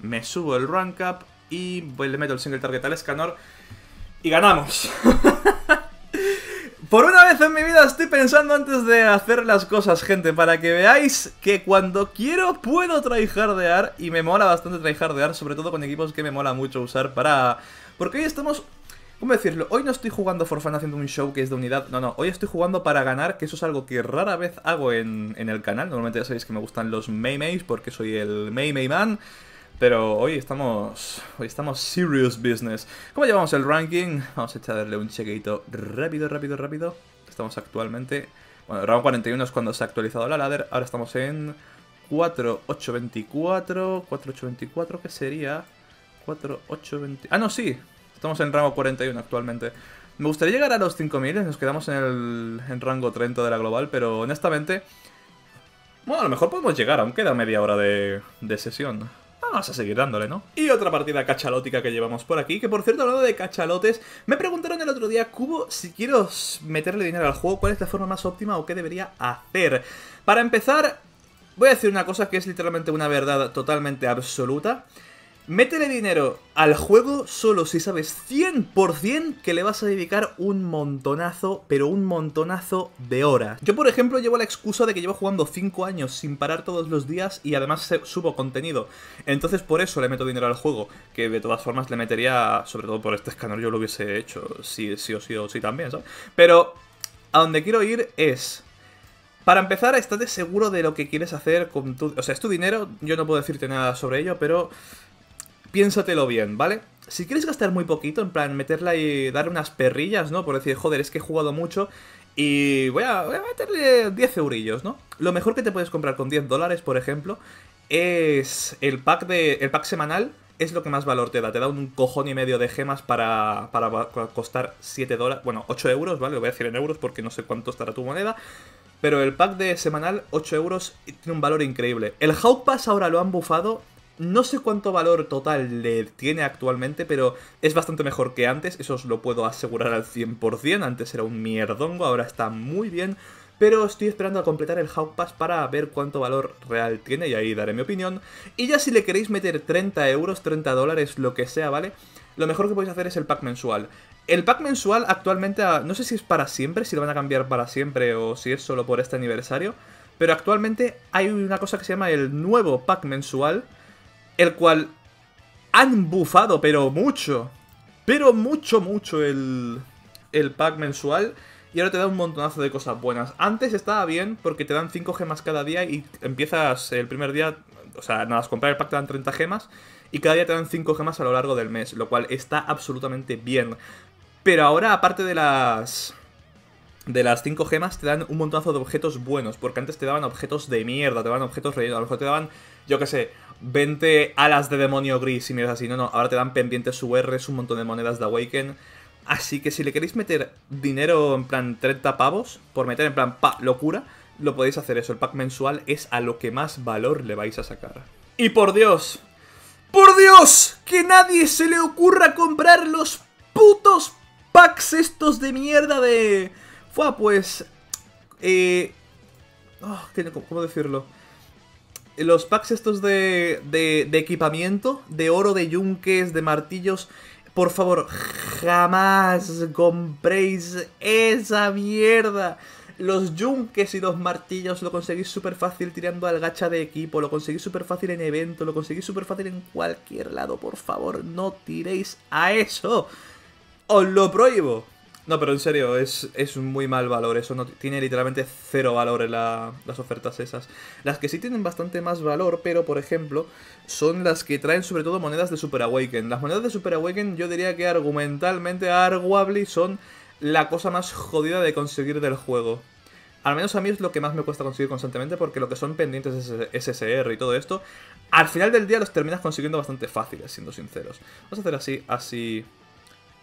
me subo el rank up y le meto el single target al escanor y ganamos. Por una vez en mi vida estoy pensando antes de hacer las cosas, gente, para que veáis que cuando quiero puedo tryhardear y me mola bastante tryhardear, sobre todo con equipos que me mola mucho usar para... Porque hoy estamos... ¿Cómo decirlo? Hoy no estoy jugando for haciendo un show que es de unidad, no, no, hoy estoy jugando para ganar, que eso es algo que rara vez hago en, en el canal, normalmente ya sabéis que me gustan los Meimeis porque soy el Meimei Man... Pero hoy estamos, hoy estamos serious business. ¿Cómo llevamos el ranking? Vamos a echarle un chequeito rápido, rápido, rápido. Estamos actualmente... Bueno, rango 41 es cuando se ha actualizado la ladder. Ahora estamos en 4824. 4824, ¿qué sería? 4820... Ah, no, sí. Estamos en rango 41 actualmente. Me gustaría llegar a los 5000. Nos quedamos en el en rango 30 de la global, pero honestamente... Bueno, a lo mejor podemos llegar, aún queda media hora de, de sesión vamos a seguir dándole, ¿no? Y otra partida cachalótica que llevamos por aquí, que por cierto, hablando de cachalotes, me preguntaron el otro día, Cubo, si quiero meterle dinero al juego, ¿cuál es la forma más óptima o qué debería hacer? Para empezar, voy a decir una cosa que es literalmente una verdad totalmente absoluta. Métele dinero al juego solo si sabes 100% que le vas a dedicar un montonazo, pero un montonazo de horas. Yo, por ejemplo, llevo la excusa de que llevo jugando 5 años sin parar todos los días y además subo contenido. Entonces, por eso le meto dinero al juego, que de todas formas le metería, sobre todo por este escáner, yo lo hubiese hecho, sí, sí o sí o sí también, ¿sabes? Pero a donde quiero ir es... Para empezar, estate seguro de lo que quieres hacer con tu... O sea, es tu dinero, yo no puedo decirte nada sobre ello, pero piénsatelo bien, ¿vale? Si quieres gastar muy poquito, en plan meterla y dar unas perrillas, ¿no? Por decir, joder, es que he jugado mucho y voy a, meterle 10 eurillos, ¿no? Lo mejor que te puedes comprar con 10 dólares, por ejemplo, es el pack, de, el pack semanal es lo que más valor te da. Te da un cojón y medio de gemas para, para costar 7 dólares. Bueno, 8 euros, ¿vale? Lo voy a decir en euros porque no sé cuánto estará tu moneda. Pero el pack de semanal, 8 euros, tiene un valor increíble. El Hawk Pass ahora lo han bufado no sé cuánto valor total le tiene actualmente, pero es bastante mejor que antes, eso os lo puedo asegurar al 100%. Antes era un mierdongo, ahora está muy bien. Pero estoy esperando a completar el Hawk Pass para ver cuánto valor real tiene y ahí daré mi opinión. Y ya si le queréis meter 30 euros, 30 dólares, lo que sea, ¿vale? Lo mejor que podéis hacer es el pack mensual. El pack mensual actualmente, ah, no sé si es para siempre, si lo van a cambiar para siempre o si es solo por este aniversario, pero actualmente hay una cosa que se llama el nuevo pack mensual, el cual han bufado, pero mucho, pero mucho, mucho el, el pack mensual. Y ahora te da un montonazo de cosas buenas. Antes estaba bien porque te dan 5 gemas cada día y empiezas el primer día, o sea, nada, comprar el pack te dan 30 gemas y cada día te dan 5 gemas a lo largo del mes, lo cual está absolutamente bien. Pero ahora, aparte de las... De las 5 gemas te dan un montonazo de objetos buenos, porque antes te daban objetos de mierda, te daban objetos rellenos, a lo mejor te daban, yo qué sé, 20 alas de demonio gris y miras así. No, no, ahora te dan pendientes Es un montón de monedas de Awaken. Así que si le queréis meter dinero en plan 30 pavos, por meter en plan pa, locura, lo podéis hacer eso. El pack mensual es a lo que más valor le vais a sacar. Y por Dios, ¡por Dios! Que nadie se le ocurra comprar los putos packs estos de mierda de... Fua, pues... Eh... Ah, ¿Cómo decirlo? los packs estos de, de, de equipamiento, de oro, de yunques, de martillos, por favor, jamás compréis esa mierda. Los yunques y los martillos lo conseguís súper fácil tirando al gacha de equipo, lo conseguís súper fácil en evento, lo conseguís súper fácil en cualquier lado. Por favor, no tiréis a eso. Os lo prohíbo. No, pero en serio, es, muy mal valor. Eso no tiene literalmente cero valor en las ofertas esas. Las que sí tienen bastante más valor, pero por ejemplo, son las que traen sobre todo monedas de Super Awaken. Las monedas de Super Awaken, yo diría que argumentalmente, arguably, son la cosa más jodida de conseguir del juego. Al menos a mí es lo que más me cuesta conseguir constantemente porque lo que son pendientes SSR y todo esto, al final del día los terminas consiguiendo bastante fáciles, siendo sinceros. Vamos a hacer así, así,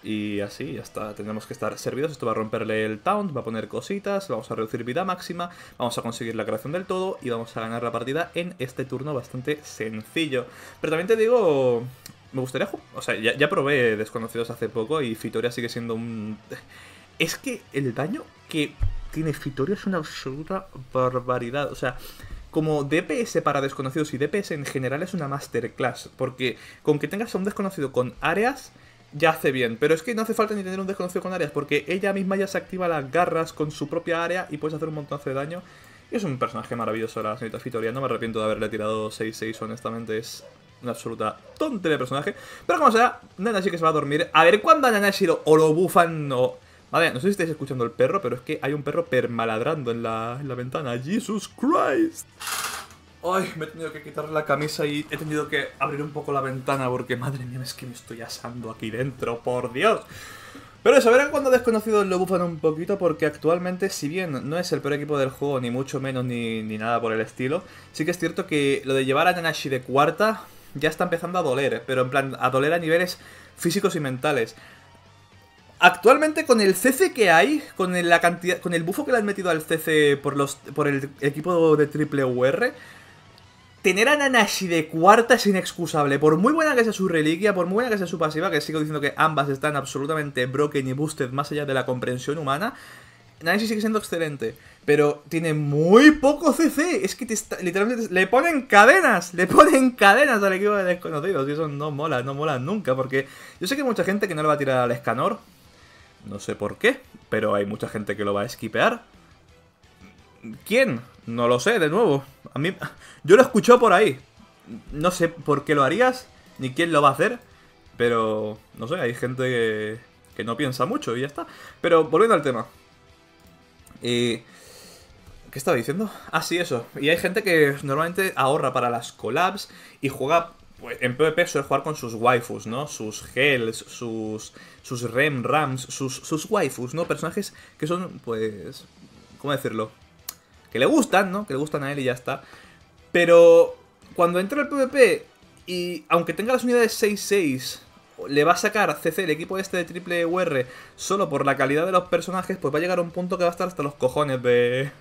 y así, ya está. Tendremos que estar servidos. Esto va a romperle el taunt, va a poner cositas, vamos a reducir vida máxima, vamos a conseguir la creación del todo y vamos a ganar la partida en este turno bastante sencillo. Pero también te digo, me gustaría O sea, ya, ya, probé Desconocidos hace poco y Fitoria sigue siendo un... Es que el daño que tiene Fitoria es una absoluta barbaridad. O sea, como DPS para desconocidos y DPS en general es una masterclass. Porque con que tengas a un desconocido con áreas ya hace bien. Pero es que no hace falta ni tener un desconocido con áreas, porque ella misma ya se activa las garras con su propia área y puedes hacer un montón de daño. Y es un personaje maravilloso la señorita Fitoria, no me arrepiento de haberle tirado 6-6, honestamente es una absoluta Tonte de personaje. Pero como sea, sí que se va a dormir. A ver cuándo a Nanashi o lo bufan No Vale, no sé si estáis escuchando el perro, pero es que hay un perro permaladrando en la, en la ventana. ¡Jesus Christ! Ay, me he tenido que quitar la camisa y he tenido que abrir un poco la ventana porque madre mía, es que me estoy asando aquí dentro, por Dios. Pero eso, verán cuando desconocidos lo bufan un poquito porque actualmente, si bien no es el peor equipo del juego, ni mucho menos, ni, nada por el estilo, sí que es cierto que lo de llevar a Nanashi de cuarta ya está empezando a doler, pero en plan, a doler a niveles físicos y mentales. Actualmente con el CC que hay, con el, la cantidad, con el bufo que le han metido al CC por los por el equipo de triple UR, tener a Nanashi de cuarta es inexcusable. Por muy buena que sea su reliquia, por muy buena que sea su pasiva, que sigo diciendo que ambas están absolutamente broken y boosted más allá de la comprensión humana, Nanashi sigue siendo excelente. Pero tiene muy poco CC. Es que literalmente le ponen cadenas. Le ponen cadenas al equipo de desconocidos. Y eso no mola, no mola nunca. Porque yo sé que hay mucha gente que no le va a tirar al escanor. No sé por qué. Pero hay mucha gente que lo va a skipear ¿Quién? No lo sé, de nuevo. A mí, yo lo escucho por ahí. No sé por qué lo harías, ni quién lo va a hacer, pero no sé, hay gente que, no piensa mucho y ya está. Pero volviendo al tema. ¿Qué estaba diciendo? Ah, sí, eso. Y hay gente que normalmente ahorra para las collabs y juega pues, en PvP suele jugar con sus waifus, ¿no? Sus gels, sus, sus rem rams, sus, sus waifus, ¿no? Personajes que son, pues, ¿cómo decirlo? que le gustan, ¿no? Que le gustan a él y ya está. Pero cuando entra el PvP y aunque tenga las unidades 6-6, le va a sacar CC el equipo este de triple UR solo por la calidad de los personajes, pues va a llegar a un punto que va a estar hasta los cojones de,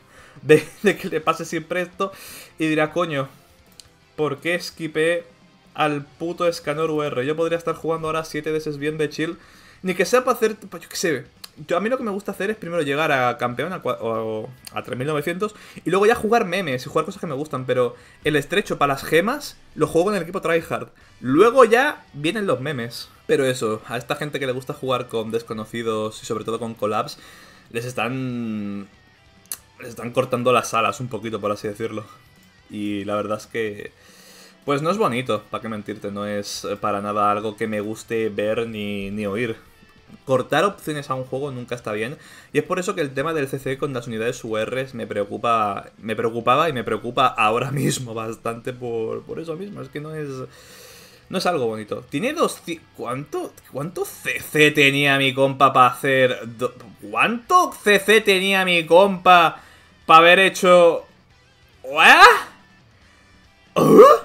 de, que le pase siempre esto y dirá, coño, ¿por qué esquipé al puto Escanor UR? Yo podría estar jugando ahora 7 veces bien de chill, ni que sea para hacer, pues yo se sé, a mí lo que me gusta hacer es primero llegar a campeón a, o a, 3900 y luego ya jugar memes y jugar cosas que me gustan, pero el estrecho para las gemas lo juego en el equipo tryhard. Luego ya vienen los memes. Pero eso, a esta gente que le gusta jugar con desconocidos y sobre todo con collabs, les están les están cortando las alas un poquito, por así decirlo. Y la verdad es que pues no es bonito, para qué mentirte, no es eh, para nada algo que me guste ver ni, ni oír cortar opciones a un juego nunca está bien. Y es por eso que el tema del CC e con las unidades UR me preocupa. Me preocupaba y me preocupa ahora mismo bastante por, por eso mismo. Es que no es. No es algo bonito. Tiene dos. ¿Cuánto, ¿Cuánto CC e tenía mi compa para hacer. ¿Cuánto CC e tenía mi compa para haber hecho. ¿Ah? ¿Ah?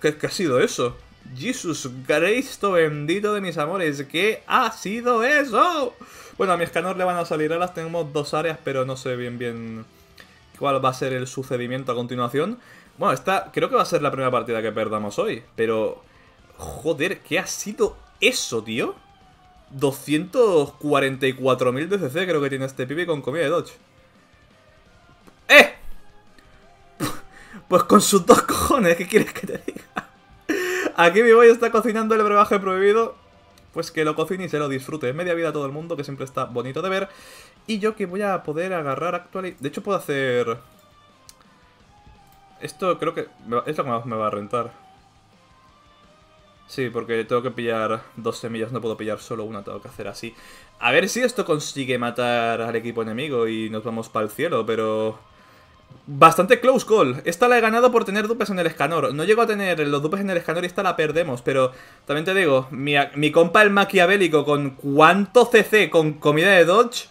¿Qué ha sido eso? ¡Jesús Cristo bendito de mis amores, ¿qué ha sido eso? Bueno, a mi escanor le van a salir alas, tenemos dos áreas, pero no sé bien bien cuál va a ser el sucedimiento a continuación. Bueno, esta creo que va a ser la primera partida que perdamos hoy, pero... Joder, ¿qué ha sido eso, tío? 244.000 de CC creo que tiene este pibe con comida de dodge. ¡Eh! Pues con sus dos cojones, ¿qué quieres que te diga? Aquí mi boy está cocinando el brebaje prohibido. Pues que lo cocine y se lo disfrute. Media vida a todo el mundo, que siempre está bonito de ver. Y yo que voy a poder agarrar actual... De hecho puedo hacer... Esto creo que Esto me va a rentar. Sí, porque tengo que pillar dos semillas, no puedo pillar solo una, tengo que hacer así. A ver si esto consigue matar al equipo enemigo y nos vamos para el cielo, pero... Bastante close call. Esta la he ganado por tener dupes en el escanor. No llego a tener los dupes en el escanor y esta la perdemos. Pero también te digo, mi, compa el maquiavélico con cuánto CC con comida de dodge.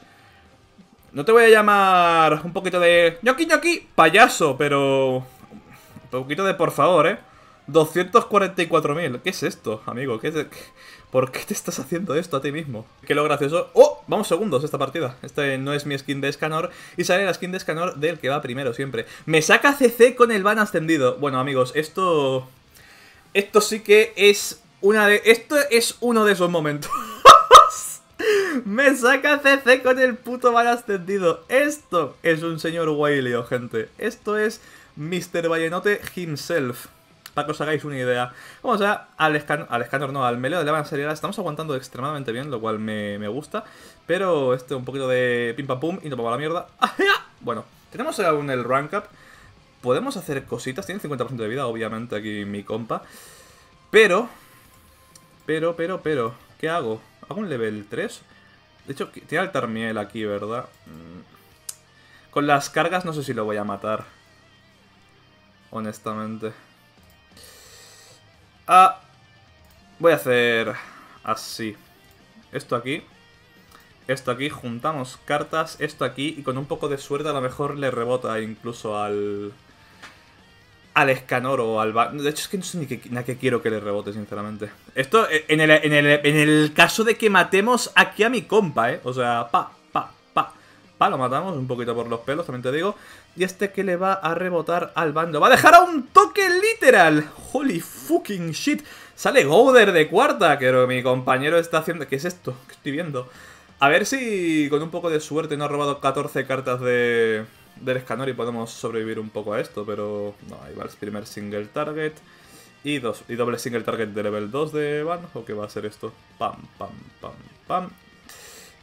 No te voy a llamar un poquito de... ¡Ñoqui, ñoqui! Payaso, pero... Un poquito de por favor, ¿eh? 244.000. ¿Qué es esto, amigo? ¿Qué ¿Por qué te estás haciendo esto a ti mismo? ¡Qué lo gracioso... ¡Oh! Vamos segundos esta partida. Este no es mi skin de Escanor. Y sale la skin de Escanor del que va primero siempre. Me saca CC con el van ascendido. Bueno, amigos, esto... Esto sí que es una de... Esto es uno de esos momentos. Me saca CC con el puto van ascendido. Esto es un señor Wailio, gente. Esto es Mr. Vallenote himself. Para que os hagáis una idea. Vamos a al, escan al escáner, no, al meleo de la avancería. Estamos aguantando extremadamente bien, lo cual me, gusta. Pero este un poquito de pim pam pum y no a la mierda. ¡Ah, bueno, tenemos aún el rank up. Podemos hacer cositas. Tiene 50% de vida, obviamente, aquí mi compa. Pero... Pero, pero, pero... ¿Qué hago? ¿Hago un level 3? De hecho, tiene altar miel aquí, ¿verdad? Mm. Con las cargas no sé si lo voy a matar. Honestamente. Ah, voy a hacer así. Esto aquí. Esto aquí, juntamos cartas, esto aquí, y con un poco de suerte a lo mejor le rebota incluso al... Al Escanor o al... De hecho es que no sé ni a qué quiero que le rebote, sinceramente. Esto eh, en el, en el caso de que matemos aquí a mi compa, ¿eh? O sea, pa, Pa, lo matamos un poquito por los pelos, también te digo. Y este que le va a rebotar al bando. ¡Va a dejar a un toque literal! ¡Holy fucking shit! Sale Gouder de cuarta, que mi compañero está haciendo... ¿Qué es esto? ¿Qué estoy viendo? A ver si con un poco de suerte no ha robado 14 cartas de... del escanor y podemos sobrevivir un poco a esto, pero... No, ahí va el primer single target. Y, doble single target de level 2 de Van. ¿O qué va a ser esto? Pam, pam, pam, pam.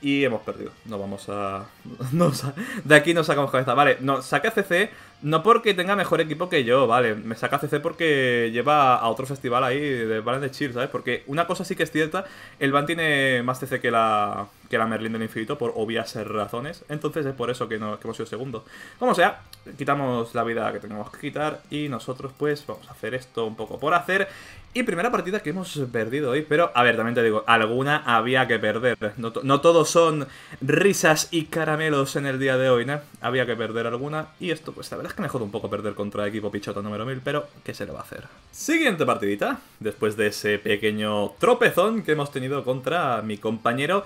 Y hemos perdido. No vamos a... de aquí no sacamos cabeza. Vale, no, saca CC no porque tenga mejor equipo que yo, vale. Me saca CC porque lleva a otro festival ahí de Valen de Chill, ¿sabes? Porque una cosa sí que es cierta, el Van tiene más CC que la, que la Merlin del Infinito por obvias razones. Entonces es por eso que, no, hemos sido segundo Como sea, quitamos la vida que tenemos que quitar y nosotros pues vamos a hacer esto un poco por hacer. Y primera partida que hemos perdido hoy, pero a ver, también te digo, alguna había que perder. No, no todos son risas y caramelos en el día de hoy, ¿no? Había que perder alguna y esto pues la verdad que me jode un poco perder contra equipo pichota número 1000, pero ¿qué se le va a hacer? Siguiente partidita, después de ese pequeño tropezón que hemos tenido contra mi compañero,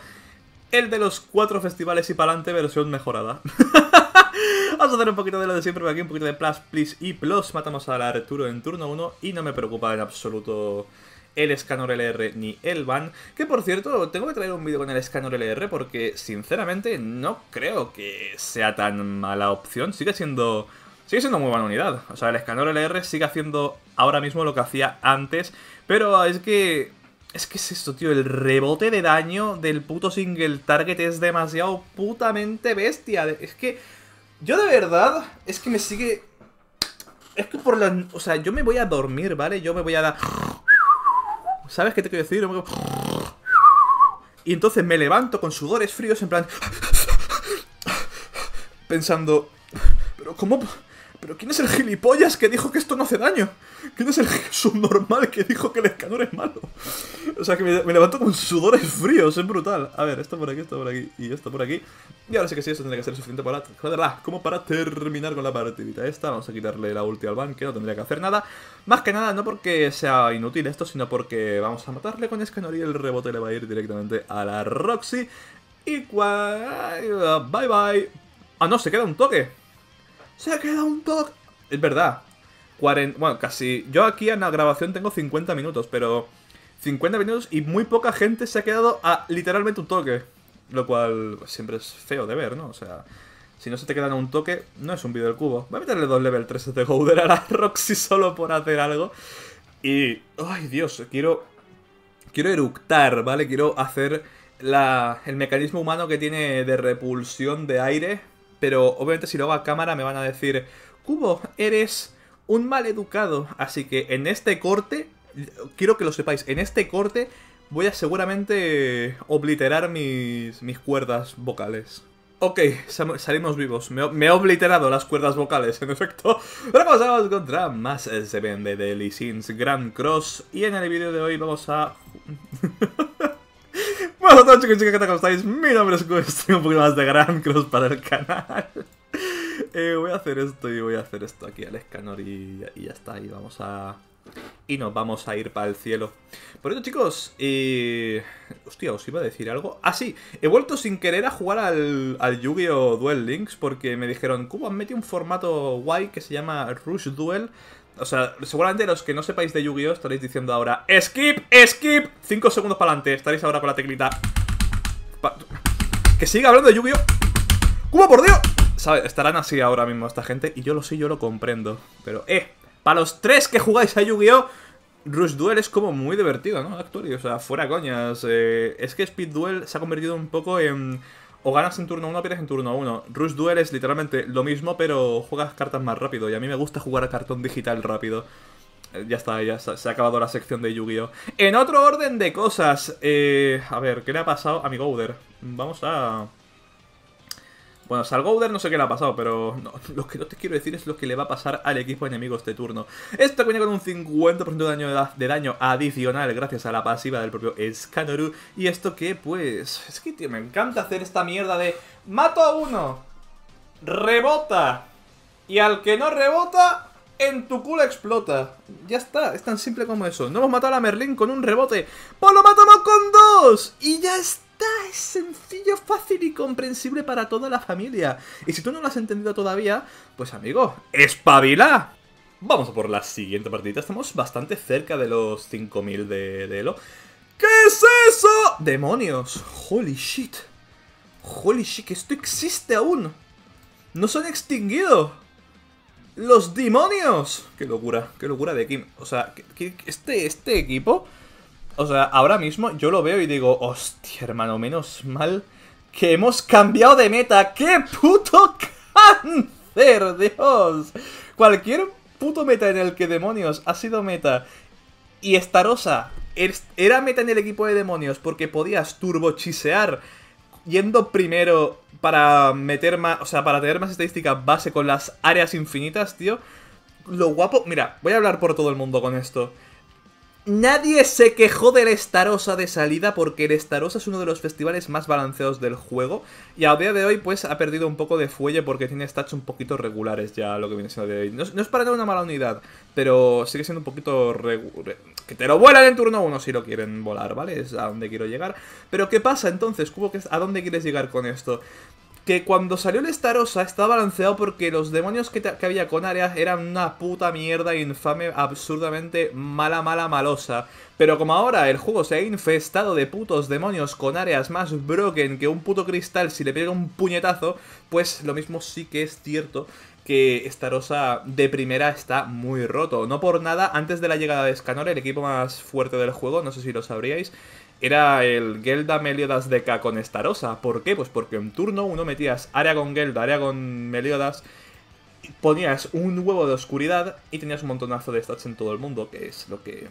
el de los cuatro festivales y pa'lante versión mejorada. Vamos a hacer un poquito de lo de siempre aquí, un poquito de plus, plus y plus. Matamos al Arturo en turno 1 y no me preocupa en absoluto el Scanor LR ni el Van. Que por cierto, tengo que traer un vídeo con el Scanor LR porque sinceramente no creo que sea tan mala opción. Sigue siendo Sigue siendo muy buena unidad. O sea, el escanor LR sigue haciendo ahora mismo lo que hacía antes. Pero es que... Es que es esto, tío. El rebote de daño del puto single target es demasiado putamente bestia. Es que... Yo de verdad... Es que me sigue... Es que por la... O sea, yo me voy a dormir, ¿vale? Yo me voy a dar... ¿Sabes qué te quiero decir? Y entonces me levanto con sudores fríos en plan... Pensando... Pero ¿cómo... ¿Pero quién es el gilipollas que dijo que esto no hace daño? ¿Quién es el subnormal que dijo que el escanor es malo? O sea, que me, levanto con sudores fríos, es brutal. A ver, esto por aquí, esto por aquí y esto por aquí. Y ahora sí que sí, eso tendría que ser suficiente para... Joderla, ah, como para terminar con la partidita esta. Vamos a quitarle la ulti al ban, que no tendría que hacer nada. Más que nada, no porque sea inútil esto, sino porque vamos a matarle con escanor y el rebote le va a ir directamente a la Roxy. Y... Bye bye. Ah, no, se queda un toque. ¡Se ha quedado un toque! Es verdad. bueno, casi. Yo aquí en la grabación tengo 50 minutos, pero. 50 minutos y muy poca gente se ha quedado a literalmente un toque. Lo cual siempre es feo de ver, ¿no? O sea, si no se te quedan a un toque, no es un vídeo del cubo. Voy a meterle dos level 3 de Gouder a la Roxy solo por hacer algo. Y. ¡Ay, Dios! Quiero. Quiero eructar, ¿vale? Quiero hacer la, el mecanismo humano que tiene de repulsión de aire pero obviamente si lo hago a cámara me van a decir, Cubo, eres un mal educado, así que en este corte, quiero que lo sepáis, en este corte voy a seguramente obliterar mis, mis cuerdas vocales. Ok, salimos vivos. Me, he obliterado las cuerdas vocales, en efecto. Pero pasamos contra más se vende de Lee Grand Cross. Y en el vídeo de hoy vamos a... Hola a chicos y chicas, ¿qué tal? ¿Cómo estáis? Mi nombre es Gus, estoy un poquito más de Gran Cross para el canal eh, Voy a hacer esto y voy a hacer esto aquí al escanor y, y, ya está, y vamos a... Y nos vamos a ir para el cielo Por eso chicos, eh... Hostia, os iba a decir algo Ah sí, he vuelto sin querer a jugar al, Yu-Gi-Oh! Duel Links Porque me dijeron, Cuba, mete un formato guay que se llama Rush Duel o sea, seguramente los que no sepáis de Yu-Gi-Oh! estaréis diciendo ahora ¡Skip! ¡Skip! Cinco segundos para adelante. Estaréis ahora con la teclita. que siga hablando de Yu-Gi-Oh! ¡Cómo por Dios! ¿Sabes? Estarán así ahora mismo esta gente. Y yo lo sé, yo lo comprendo. Pero, eh, para los tres que jugáis a Yu-Gi-Oh! Rush Duel es como muy divertido, ¿no? Actually, o sea, fuera coñas. Eh, es que Speed Duel se ha convertido un poco en o ganas en turno 1 o pierdes en turno 1. Rush Duel es literalmente lo mismo, pero juegas cartas más rápido. Y a mí me gusta jugar a cartón digital rápido. Eh, ya está, ya se ha acabado la sección de Yu-Gi-Oh! En otro orden de cosas, eh, a ver, ¿qué le ha pasado a mi Gouder? Vamos a... Bueno, Salgouder no sé qué le ha pasado, pero lo que no te quiero decir es lo que le va a pasar al equipo enemigo este turno. Esto viene con un 50% de daño, de daño adicional gracias a la pasiva del propio Skanoru. Y esto que, pues, es que tío, me encanta hacer esta mierda de mato a uno, rebota, y al que no rebota, en tu culo explota. Ya está, es tan simple como eso. No hemos matado a la Merlin con un rebote. ¡Pues lo matamos con dos! Y ya está es sencillo, fácil y comprensible para toda la familia. Y si tú no lo has entendido todavía, pues amigo, ¡espabila! Vamos a por la siguiente partida. Estamos bastante cerca de los 5000 de, de Elo. ¿Qué es eso? ¡Demonios! ¡Holy shit! ¡Holy shit! ¡Que esto existe aún! ¡No se han extinguido! ¡Los demonios! ¡Qué locura! ¡Qué locura de Kim! O sea, este, este equipo o sea, ahora mismo yo lo veo y digo, hostia, hermano, menos mal que hemos cambiado de meta. ¡Qué puto cáncer, Dios! Cualquier puto meta en el que demonios ha sido meta y Starosa er, era meta en el equipo de demonios porque podías turbochisear yendo primero para meter más, o sea, para tener más estadística base con las áreas infinitas, tío. Lo guapo, mira, voy a hablar por todo el mundo con esto. Nadie se quejó del Starosa de salida porque el Starosa es uno de los festivales más balanceados del juego y a día de hoy pues ha perdido un poco de fuelle porque tiene stats un poquito regulares ya lo que viene siendo de hoy. No, es para nada una mala unidad, pero sigue siendo un poquito... Que te lo vuelan en turno uno si lo quieren volar, ¿vale? Es a donde quiero llegar. Pero ¿qué pasa entonces, ¿A dónde quieres llegar con esto? que cuando salió el Starosa estaba balanceado porque los demonios que, había con áreas eran una puta mierda infame, absurdamente mala, mala, malosa. Pero como ahora el juego se ha infestado de putos demonios con áreas más broken que un puto cristal si le pega un puñetazo, pues lo mismo sí que es cierto que Starosa de primera está muy roto. No por nada, antes de la llegada de Scanor el equipo más fuerte del juego, no sé si lo sabríais, era el Gelda Meliodas Deca con Starosa. ¿Por qué? Pues porque en turno uno metías área con Gelda, área con Meliodas, ponías un huevo de oscuridad y tenías un montonazo de stats en todo el mundo, que es lo que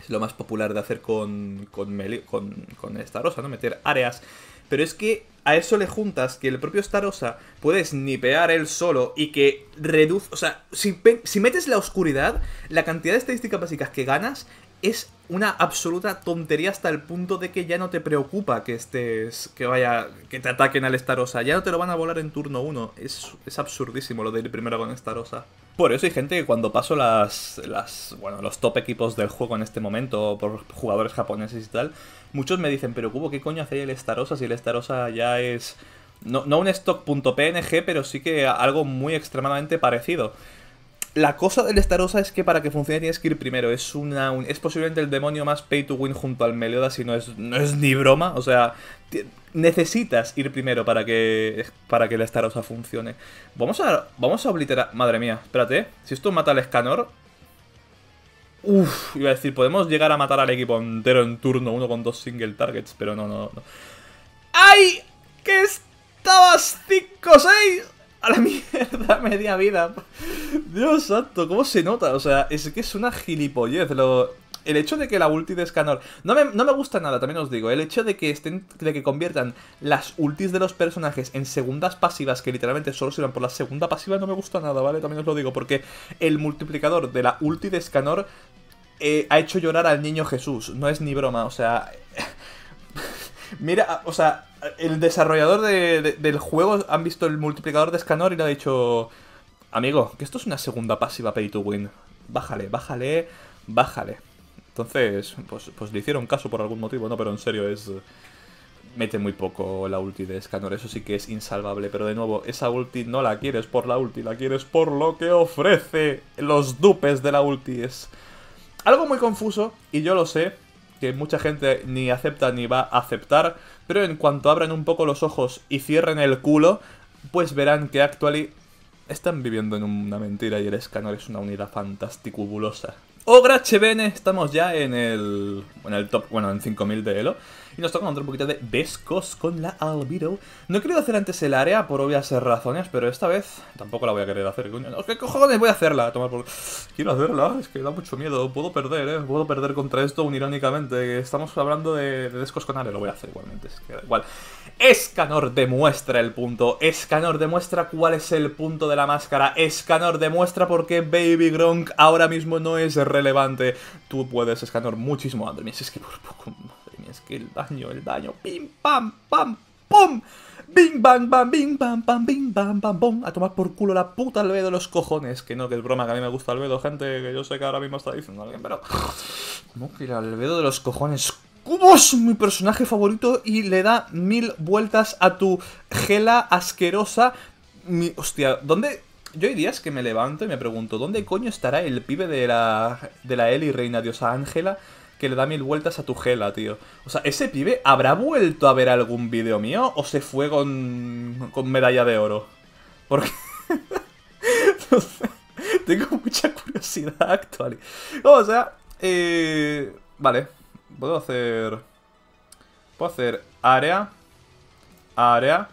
es lo más popular de hacer con, con, con, Starosa, ¿no? Meter áreas. Pero es que a eso le juntas que el propio Starosa puedes nipear él solo y que reduce. O sea, si, si metes la oscuridad, la cantidad de estadísticas básicas que ganas es una absoluta tontería hasta el punto de que ya no te preocupa que estés. que vaya. que te ataquen al Starosa. Ya no te lo van a volar en turno 1. Es, absurdísimo lo de ir primero con Starosa. Por eso hay gente que cuando paso las. las. bueno, los top equipos del juego en este momento, por jugadores japoneses y tal, muchos me dicen, pero Cubo, ¿qué coño hace el Starosa si el Starosa ya es. No, no un stock.png, pero sí que algo muy extremadamente parecido. La cosa del Starosa es que para que funcione tienes que ir primero. Es una es posiblemente el demonio más pay to win junto al Meliodas y no es, no es ni broma. O sea, necesitas ir primero para que para que el Starosa funcione. Vamos a vamos a obliterar... Madre mía, espérate. ¿eh? Si esto mata al Escanor... Uf, iba a decir, podemos llegar a matar al equipo entero en turno uno con dos single targets, pero no, no, no. ¡Ay! ¡Que estabas 5-6! A la mierda, media vida. Dios santo, ¿cómo se nota? O sea, es que es una gilipollez lo... El hecho de que la ulti de scanor No me, no me gusta nada, también os digo. El hecho de que, estén, que conviertan las ultis de los personajes en segundas pasivas, que literalmente solo sirvan por la segunda pasiva, no me gusta nada, ¿vale? También os lo digo, porque el multiplicador de la ulti de scanor eh, ha hecho llorar al niño Jesús. No es ni broma, o sea... Mira, o sea, el desarrollador del juego han visto el multiplicador de Scanor y le ha dicho, amigo, que esto es una segunda pasiva pay to win. Bájale, bájale, bájale. Entonces, pues, pues, le hicieron caso por algún motivo, ¿no? Pero en serio es... Mete muy poco la ulti de Scanor, eso sí que es insalvable. Pero de nuevo, esa ulti no la quieres por la ulti, la quieres por lo que ofrece. Los dupes de la ulti es... Algo muy confuso, y yo lo sé, que mucha gente ni acepta ni va a aceptar pero en cuanto abran un poco los ojos y cierren el culo, pues verán que actually están viviendo en una mentira y el escáner es una unidad fantasticubulosa. ¡Oh, Grachevene! estamos ya en el, en el top, bueno, en 5000 de Elo. Y nos toca encontrar un poquito de Descos con la Albedo. No he querido hacer antes el área por obvias razones, pero esta vez tampoco la voy a querer hacer. ¿Qué cojones voy a hacerla? Tomar Quiero hacerla, es que da mucho miedo. Puedo perder, ¿eh? Puedo perder contra esto unirónicamente. Estamos hablando de, de con área, lo voy a hacer igualmente. Es que da igual. Escanor demuestra el punto. Escanor demuestra cuál es el punto de la máscara. Escanor demuestra por qué Baby Gronk ahora mismo no es relevante. Tú puedes, Escanor, muchísimo antes. Es que por poco... Es que el daño, el daño. Pim, pam, pam, pum. Bing, bang, bam, bing, pam, pam, bing, bam, bam, bom. A tomar por culo la puta Albedo de los cojones. Que no, que es broma, que a mí me gusta Albedo, gente. Que yo sé que ahora mismo está diciendo alguien, pero. ¿Cómo que el Albedo de los cojones? es mi personaje favorito, y le da mil vueltas a tu gela asquerosa. Mi, hostia, ¿dónde? Yo hay días que me levanto y me pregunto, ¿dónde coño estará el pibe de la, de la Eli Reina Diosa Ángela? que le da mil vueltas a tu gela, tío. O sea, ¿ese pibe habrá vuelto a ver algún vídeo mío o se fue con, con medalla de oro? Porque... tengo mucha curiosidad actual. O sea, eh, vale. Puedo hacer... Puedo hacer área. Área.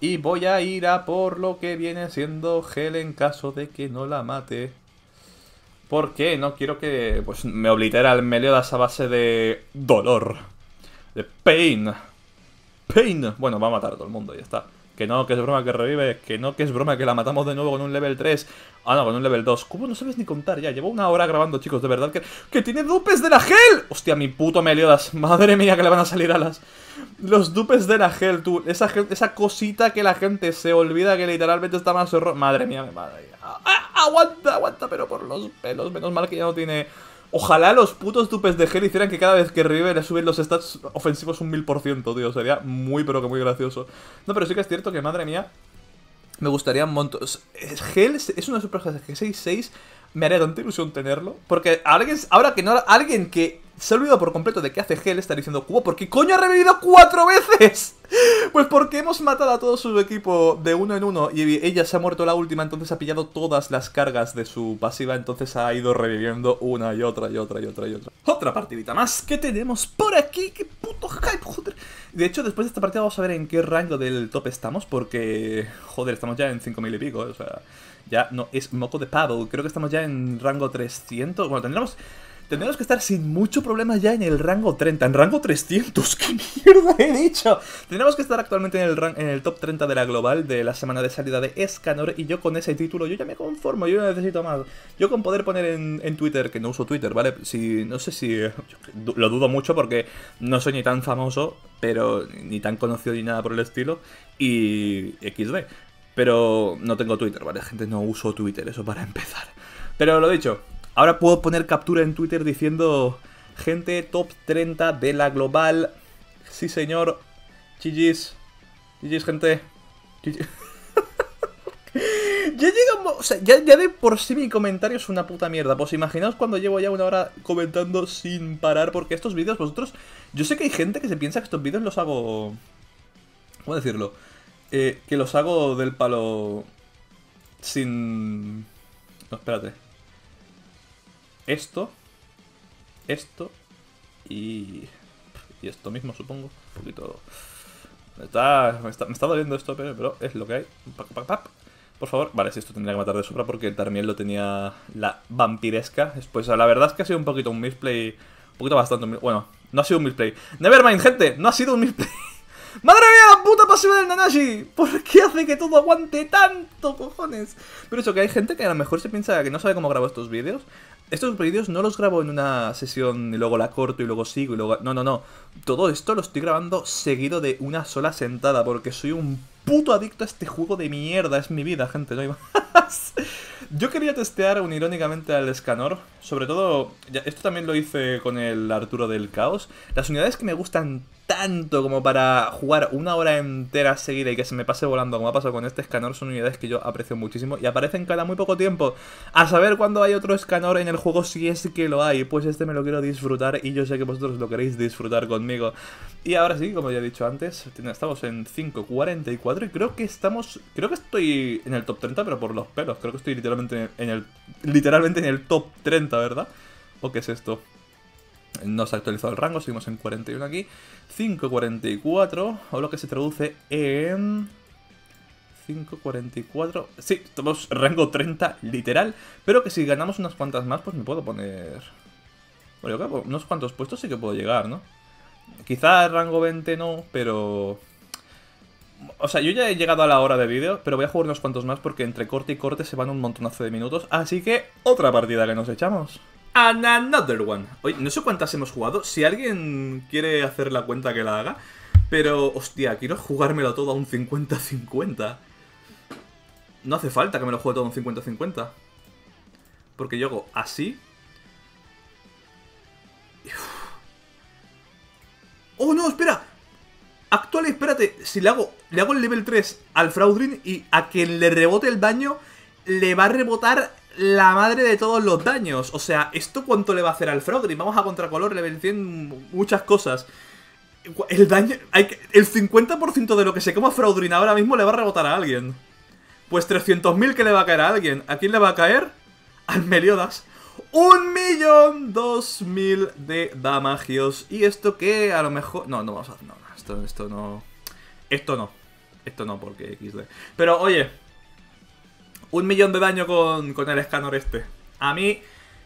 Y voy a ir a por lo que viene siendo gel en caso de que no la mate. Porque no quiero que pues, me oblitera el Meliodas esa base de dolor. De pain. Pain. Bueno, va a matar a todo el mundo, ya está. Que no, que es broma que revive. Que no, que es broma que la matamos de nuevo con un level 3. Ah, no, con un level 2. ¿Cómo no sabes ni contar ya? Llevo una hora grabando, chicos. De verdad que... ¡Que tiene dupes de la gel! Hostia, mi puto Meliodas. Madre mía que le van a salir alas. Los dupes de la gel, tú. Esa, esa cosita que la gente se olvida que literalmente está más horror. Madre mía, madre mía. Ah, aguanta, aguanta, pero por los pelos. Menos mal que ya no tiene... Ojalá los putos dupes de gel hicieran que cada vez que River suben los stats ofensivos un 1000%, tío. Sería muy, pero que muy gracioso. No, pero sí que es cierto que, madre mía, me gustaría un montón. Gel es una super g 6-6. Me haría tanta ilusión tenerlo. Porque alguien, ahora que no, alguien que se ha olvidado por completo de que hace gel estar diciendo Cubo. ¿Por qué coño ha revivido cuatro veces? Pues porque hemos matado a todo su equipo de uno en uno y ella se ha muerto la última, entonces ha pillado todas las cargas de su pasiva, entonces ha ido reviviendo una y otra y otra y otra y otra. Otra partidita más que tenemos por aquí, qué puto hype, joder. De hecho, después de esta partida vamos a ver en qué rango del top estamos, porque, joder, estamos ya en 5000 y pico, o sea, ya no es moco de pavo. Creo que estamos ya en rango 300, bueno, tendríamos... Tendremos que estar sin mucho problema ya en el rango 30. En rango 300, ¿qué mierda he dicho? Tenemos que estar actualmente en el, en el top 30 de la global de la semana de salida de Escanor. Y yo con ese título, yo ya me conformo, yo no necesito más. Yo con poder poner en, Twitter, que no uso Twitter, ¿vale? Si, no sé si. Eh, lo dudo mucho porque no soy ni tan famoso, pero ni tan conocido ni nada por el estilo. Y XB. Pero no tengo Twitter, ¿vale? Gente, no uso Twitter, eso para empezar. Pero lo dicho, Ahora puedo poner captura en Twitter diciendo, gente, top 30 de la global. Sí, señor. GG's. GG's, gente. ya llegamos, o sea, ya, de por sí mi comentario es una puta mierda. Pues imaginaos cuando llevo ya una hora comentando sin parar, porque estos vídeos vosotros... Yo sé que hay gente que se piensa que estos vídeos los hago... ¿Cómo decirlo? Eh, que los hago del palo... Sin... No, espérate esto, esto y, y esto mismo, supongo. Un poquito... Me está, doliendo esto, pero, es lo que hay. Por favor, vale, si esto tendría que matar de sobra porque también lo tenía la vampiresca. Después, la verdad es que ha sido un poquito un misplay. Un poquito bastante. Bueno, no ha sido un misplay. Nevermind, gente, no ha sido un misplay. ¡Madre mía, la puta pasión del Nanashi! ¿Por qué hace que todo aguante tanto, cojones? Pero eso, que hay gente que a lo mejor se piensa que no sabe cómo grabo estos vídeos estos vídeos no los grabo en una sesión y luego la corto y luego sigo y luego... No, no, no. Todo esto lo estoy grabando seguido de una sola sentada porque soy un puto adicto a este juego de mierda. Es mi vida, gente, no hay más. Yo quería testear un, irónicamente al Escanor. Sobre todo, esto también lo hice con el Arturo del Caos. Las unidades que me gustan tanto como para jugar una hora entera seguida y que se me pase volando, como ha pasado con este escanor, son unidades que yo aprecio muchísimo y aparecen cada muy poco tiempo. A saber cuándo hay otro escanor en el juego, si es que lo hay, pues este me lo quiero disfrutar y yo sé que vosotros lo queréis disfrutar conmigo. Y ahora sí, como ya he dicho antes, estamos en 5.44 y creo que estamos, creo que estoy en el top 30, pero por los pelos, creo que estoy literalmente en el, literalmente en el top 30, ¿verdad? ¿O qué es esto? No se ha actualizado el rango, seguimos en 41 aquí. 5.44, o lo que se traduce en... 5.44... Sí, estamos rango 30 literal, pero que si ganamos unas cuantas más, pues me puedo poner... Bueno, yo unos cuantos puestos sí que puedo llegar, ¿no? Quizá rango 20 no, pero... O sea, yo ya he llegado a la hora de vídeo, pero voy a jugar unos cuantos más porque entre corte y corte se van un montonazo de minutos. Así que, otra partida le nos echamos and another one. Oye, no sé cuántas hemos jugado. Si alguien quiere hacer la cuenta que la haga. Pero, hostia, quiero jugármelo todo a un 50-50. No hace falta que me lo juegue todo a un 50-50. Porque yo hago así. ¡Oh, no! ¡Espera! Actual, espérate. Si le hago, le hago el level 3 al Fraudrin y a quien le rebote el daño, le va a rebotar la madre de todos los daños. O sea, ¿esto cuánto le va a hacer al Fraudrin? Vamos a contracolor, le vencen muchas cosas. El daño. Hay el 50% de lo que se coma Fraudrin ahora mismo le va a rebotar a alguien. Pues 300.000 que le va a caer a alguien. ¿A quién le va a caer? Al Meliodas. Un millón dos mil de damagios. Y esto que a lo mejor. No, no vamos a No, esto, esto no. Esto no. Esto no, porque XD. Pero oye, un millón de daño con, el escáner este. A mí,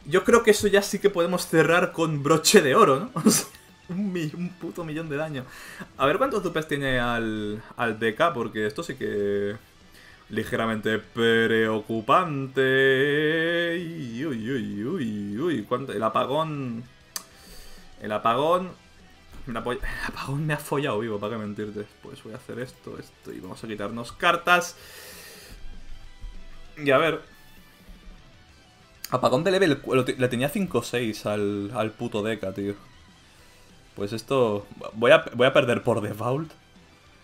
yo creo que eso ya sí que podemos cerrar con broche de oro, ¿no? un, puto millón de daño. A ver cuántos dupes tiene al, al DK, porque esto sí que... Ligeramente preocupante. Uy, uy, uy, uy. El apagón... El apagón... El apagón me ha follado vivo, para qué mentirte. Pues voy a hacer esto, esto. Y vamos a quitarnos cartas. Y a ver. Apagón de level le tenía 5 6 al, al puto Deca, tío. Pues esto. Voy a, voy a perder por default.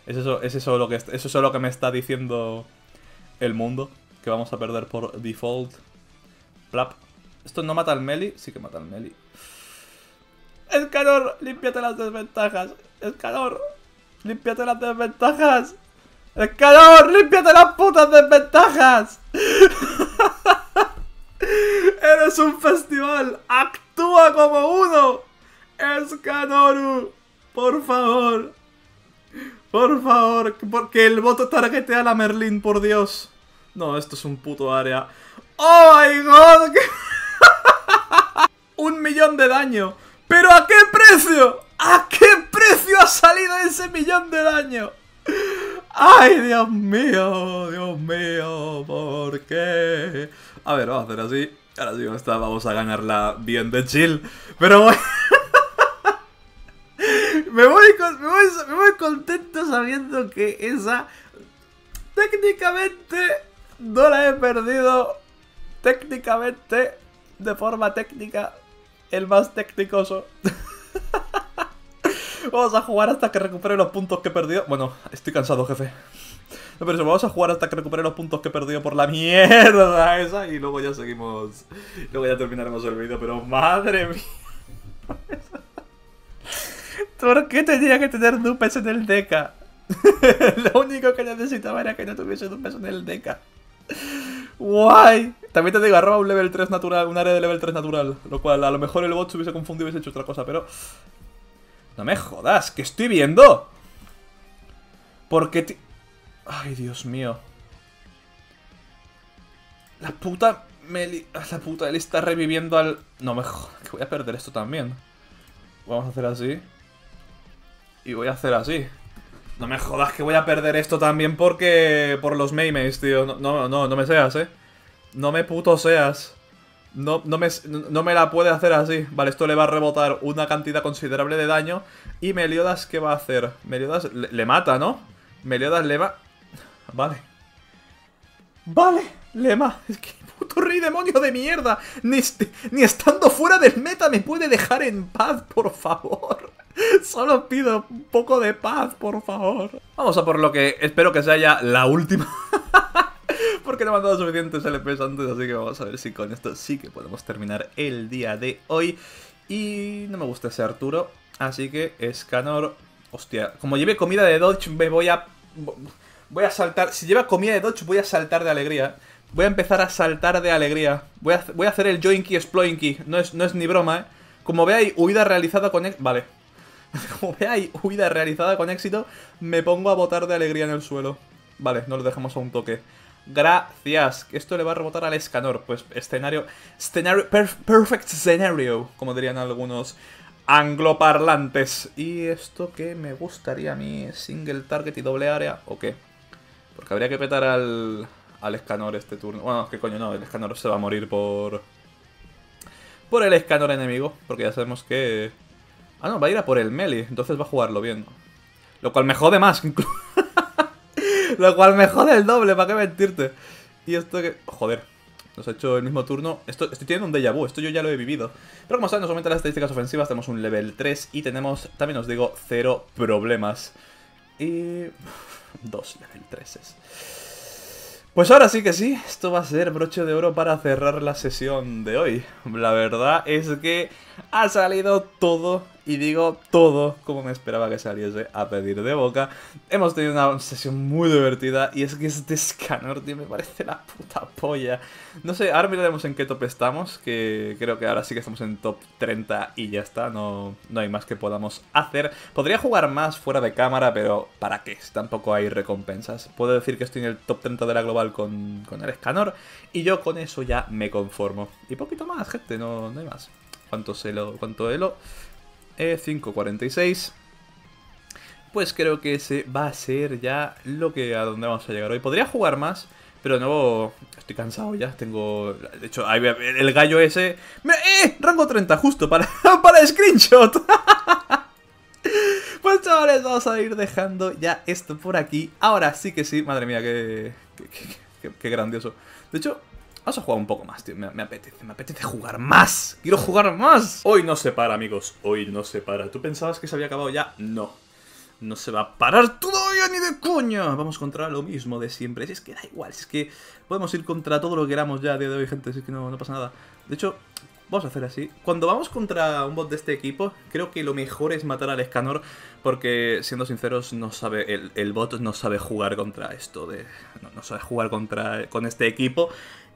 ¿Es eso, es lo que, es lo que me está diciendo el mundo? Que vamos a perder por default. Plap. Esto no mata al Meli. Sí que mata al Meli. ¡El calor! ¡Límpiate las desventajas! ¡El calor! ¡Límpiate las desventajas! Escanor, límpiate las putas desventajas! ¡Eres un festival! ¡Actúa como uno! ¡Escanoru! Por favor. Por favor. Porque el voto tarjetea a la Merlin, por Dios. No, esto es un puto área. ¡Oh, my God! un millón de daño. ¿Pero a qué precio? ¿A qué precio ha salido ese millón de daño? ¡Ay, Dios mío! ¡Dios mío! ¿Por qué? A ver, vamos a hacer así. Ahora sí, vamos a ganarla bien de chill. Pero me, voy me, voy, me voy contento sabiendo que esa... Técnicamente no la he perdido. Técnicamente, de forma técnica, el más técnicoso. Vamos a jugar hasta que recupere los puntos que he perdido. Bueno, estoy cansado, jefe. No, pero vamos a jugar hasta que recupere los puntos que he perdido por la mierda esa. Y luego ya seguimos. Luego ya terminaremos el vídeo, pero madre mía. ¿Por qué tenía que tener dupes en el Deca? Lo único que necesitaba era que no tuviese dupes en el Deca. Guay. También te digo, arroba un level 3 natural, un área de level 3 natural. Lo cual a lo mejor el bot se hubiese confundido y hubiese hecho otra cosa, pero no me jodas, ¿qué estoy viendo? Porque Ay, Dios mío. La puta... Meli... Ah, la puta, él está reviviendo al... No me jodas, que voy a perder esto también. Vamos a hacer así. Y voy a hacer así. No me jodas que voy a perder esto también porque... Por los memes, tío. No, no, no, no me seas, eh. No me puto seas. No, me, no me la puede hacer así. Vale, esto le va a rebotar una cantidad considerable de daño. Y Meliodas, ¿qué va a hacer? Meliodas le, mata, ¿no? Meliodas le va... Vale. Vale, Lema. Es que puto rey demonio de mierda. Ni, ni estando fuera del meta me puede dejar en paz, por favor. Solo pido un poco de paz, por favor. Vamos a por lo que espero que sea ya la última. porque no me han dado suficientes LPs antes, así que vamos a ver si con esto sí que podemos terminar el día de hoy. Y no me gusta ese Arturo, así que Scanor... Hostia, como lleve comida de Dodge me voy a... Voy a saltar... Si lleva comida de Dodge voy a saltar de alegría. Voy a empezar a saltar de alegría. Voy a, hacer el Joinky Exploinky. No es, no es ni broma, ¿eh? Como veáis, huida realizada con... Vale. Como ahí, huida realizada con éxito, me pongo a botar de alegría en el suelo. Vale, no lo dejamos a un toque. Gracias. Esto le va a rebotar al Escanor. Pues escenario... perfect scenario, como dirían algunos angloparlantes. Y esto que me gustaría a mí, single target y doble área, ¿o qué? Porque habría que petar al, al Escanor este turno. Bueno, que coño, no, el Escanor se va a morir por... Por el Escanor enemigo, porque ya sabemos que... Ah, no, va a ir a por el melee, entonces va a jugarlo bien. Lo cual me jode más, Lo cual me jode el doble, ¿para qué mentirte? Y esto que... Joder, nos ha hecho el mismo turno. Esto, estoy teniendo un déjà vu, esto yo ya lo he vivido. Pero como saben, nos aumentan las estadísticas ofensivas, tenemos un level 3 y tenemos, también os digo, cero problemas. Y... dos level 3 Pues ahora sí que sí, esto va a ser broche de oro para cerrar la sesión de hoy. La verdad es que ha salido todo y digo todo como me esperaba que saliese a pedir de boca. Hemos tenido una sesión muy divertida y es que este escanor, tío, me parece la puta polla. No sé, ahora miraremos en qué top estamos, que creo que ahora sí que estamos en top 30 y ya está, no, no hay más que podamos hacer. Podría jugar más fuera de cámara, pero ¿para qué? tampoco hay recompensas. Puedo decir que estoy en el top 30 de la global con, el escanor y yo con eso ya me conformo. Y poquito más, gente, no, hay más. Cuánto, se cuánto elo, 5.46. E pues creo que ese va a ser ya lo que a donde vamos a llegar hoy. Podría jugar más, pero no, estoy cansado ya, tengo... De hecho, el gallo ese... ¡Eh! Rango 30, justo para, para el screenshot. Pues chavales, vamos a ir dejando ya esto por aquí. Ahora sí que sí, madre mía, que qué grandioso. De hecho, Vamos a jugar un poco más, tío. Me, apetece, me apetece jugar más. Quiero jugar más. Hoy no se para, amigos. Hoy no se para. ¿Tú pensabas que se había acabado ya? No. No se va a parar todavía ni de coña. Vamos contra lo mismo de siempre. Si es que da igual, si es que podemos ir contra todo lo que queramos ya a día de hoy, gente. Si es que no, no pasa nada. De hecho, Vamos a hacer así. Cuando vamos contra un bot de este equipo, creo que lo mejor es matar al Escanor, porque, siendo sinceros, no sabe el, bot no sabe jugar contra esto, de, no, sabe jugar contra, con este equipo,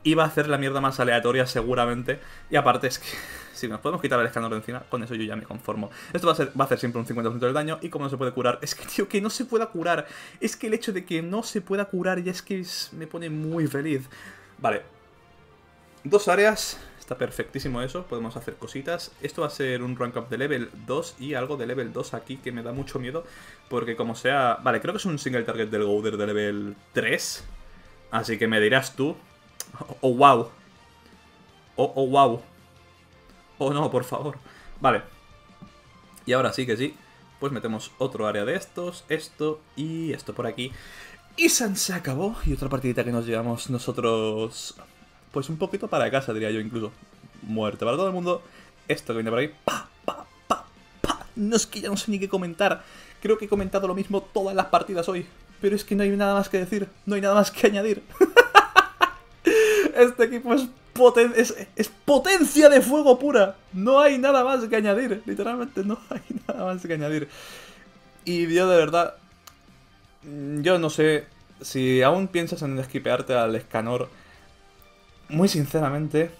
iba a hacer la mierda más aleatoria seguramente. Y aparte es que si nos podemos quitar el escándalo de encima, con eso yo ya me conformo. Esto va a, ser, va a hacer siempre un 50% del daño y como no se puede curar, es que tío, que no se pueda curar. Es que el hecho de que no se pueda curar ya es que me pone muy feliz. Vale. Dos áreas. Está perfectísimo eso, podemos hacer cositas. Esto va a ser un rank up de level 2 y algo de level 2 aquí que me da mucho miedo. Porque como sea... Vale, creo que es un single target del Gouder de level 3. Así que me dirás tú Oh, wow. Oh, oh, wow. Oh, no, por favor. Vale. Y ahora sí que sí. Pues metemos otro área de estos, esto y esto por aquí. Y San se acabó. Y otra partidita que nos llevamos nosotros... Pues un poquito para casa, diría yo incluso. Muerte para todo el mundo. Esto que viene por ahí. ¡Pa! ¡Pa! ¡Pa! ¡Pa! No es que ya no sé ni qué comentar. Creo que he comentado lo mismo todas las partidas hoy. Pero es que no hay nada más que decir. No hay nada más que añadir. Este equipo es, potencia de fuego pura. No hay nada más que añadir. Literalmente no hay nada más que añadir. Y yo de verdad... Mm, yo no sé si aún piensas en esquipearte al escanor. Muy sinceramente...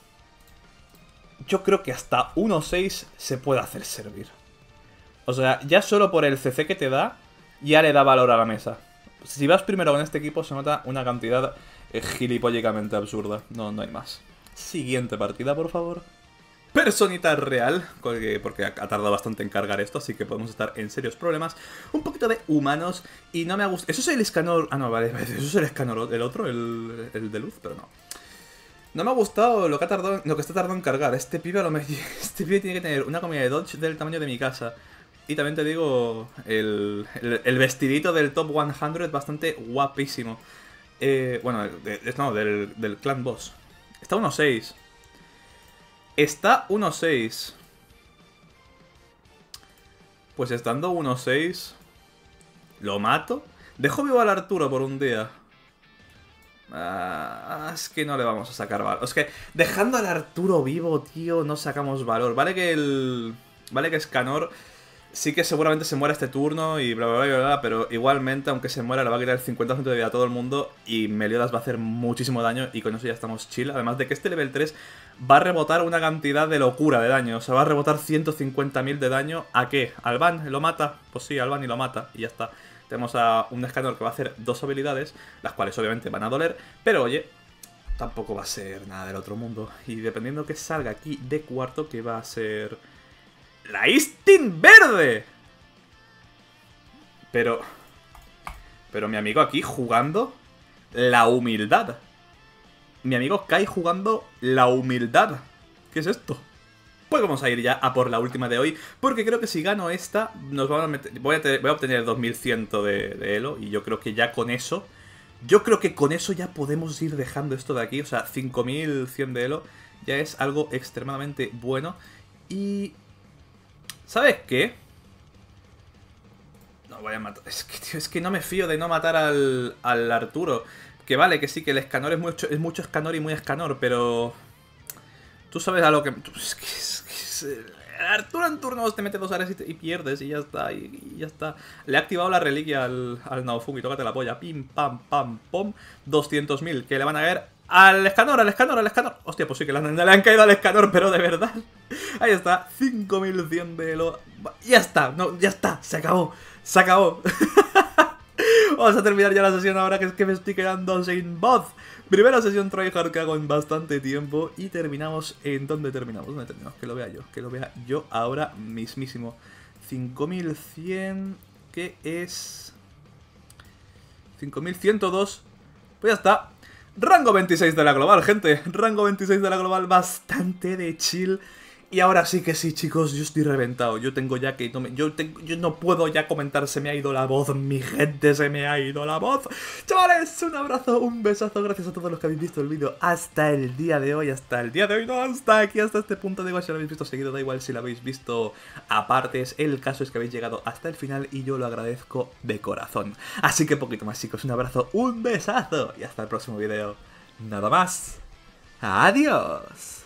Yo creo que hasta 1.6 se puede hacer servir. O sea, ya solo por el CC que te da, ya le da valor a la mesa. Si vas primero con este equipo, se nota una cantidad es gilipollicamente absurda. No, no hay más. Siguiente partida, por favor. Personita real, porque ha tardado bastante en cargar esto, así que podemos estar en serios problemas. Un poquito de humanos y no me ha gustado... ¿Eso es el escanor...? Ah, no, vale, eso es el escanor, el otro, el, el de luz, pero no. No me ha gustado lo que, ha tardado, lo que está tardando en cargar. Este pibe, lo este pibe tiene que tener una comida de dodge del tamaño de mi casa. Y también te digo, el, el, el vestidito del Top 100 bastante guapísimo. Eh, bueno, no, del, del, clan boss. Está 1-6. Está 1-6. Pues estando 1-6... Lo mato. Dejo vivo al Arturo por un día. Ah, es que no le vamos a sacar valor. Es que dejando al Arturo vivo, tío, no sacamos valor. Vale que el... Vale que Escanor sí que seguramente se muera este turno y bla, bla, bla, bla, pero igualmente, aunque se muera, le va a quitar el 50% de vida a todo el mundo y Meliodas va a hacer muchísimo daño y con eso ya estamos chill. Además de que este level 3 va a rebotar una cantidad de locura de daño. O sea, va a rebotar 150.000 de daño. ¿A qué? Alban ¿Lo mata? Pues sí, Alban y lo mata y ya está. Tenemos a un escanor que va a hacer dos habilidades, las cuales obviamente van a doler, pero oye, tampoco va a ser nada del otro mundo. Y dependiendo que salga aquí de cuarto, que va a ser ¡La Istin verde! Pero... Pero mi amigo aquí jugando la humildad. Mi amigo Kai jugando la humildad. ¿Qué es esto? Pues vamos a ir ya a por la última de hoy, porque creo que si gano esta, nos vamos a voy, a obtener 2100 de, de Elo, y yo creo que ya con eso, yo creo que con eso ya podemos ir dejando esto de aquí, o sea, 5100 de Elo ya es algo extremadamente bueno, y ¿Sabes qué? No voy a matar... Es que, tío, es que no me fío de no matar al, al Arturo. Que vale, que sí, que el escanor es mucho, es mucho escanor y muy escanor, pero... Tú sabes a lo que... Es que, eh, Arturo en turno te mete dos áreas y, pierdes y ya está, y, ya está. Le he activado la reliquia al, al y tócate la polla. Pim, pam, pam, pom. 200.000, que le van a ver. Al escanor, al escanor, al escanor. Hostia, pues sí que le han, caído al escanor, pero de verdad. Ahí está, 5100 de lo... Ya está, no, ya está, se acabó, se acabó. Vamos a terminar ya la sesión ahora que es que me estoy quedando sin voz. Primera sesión tryhard que hago en bastante tiempo y terminamos en... donde terminamos? ¿Dónde terminamos? Que lo vea yo, que lo vea yo ahora mismísimo. 5100, ¿Qué es... 5102. Pues ya está, Rango 26 de la global, gente. Rango 26 de la global, bastante de chill. Y ahora sí que sí, chicos, yo estoy reventado. Yo tengo ya que... No yo, yo no puedo ya comentar, se me ha ido la voz, mi gente, se me ha ido la voz. Chavales, un abrazo, un besazo, gracias a todos los que habéis visto el vídeo hasta el día de hoy, hasta el día de hoy, no, hasta aquí, hasta este punto. Da igual si lo habéis visto seguido, da igual si lo habéis visto aparte El caso es que habéis llegado hasta el final y yo lo agradezco de corazón. Así que poquito más, chicos, un abrazo, un besazo y hasta el próximo vídeo. Nada más. Adiós.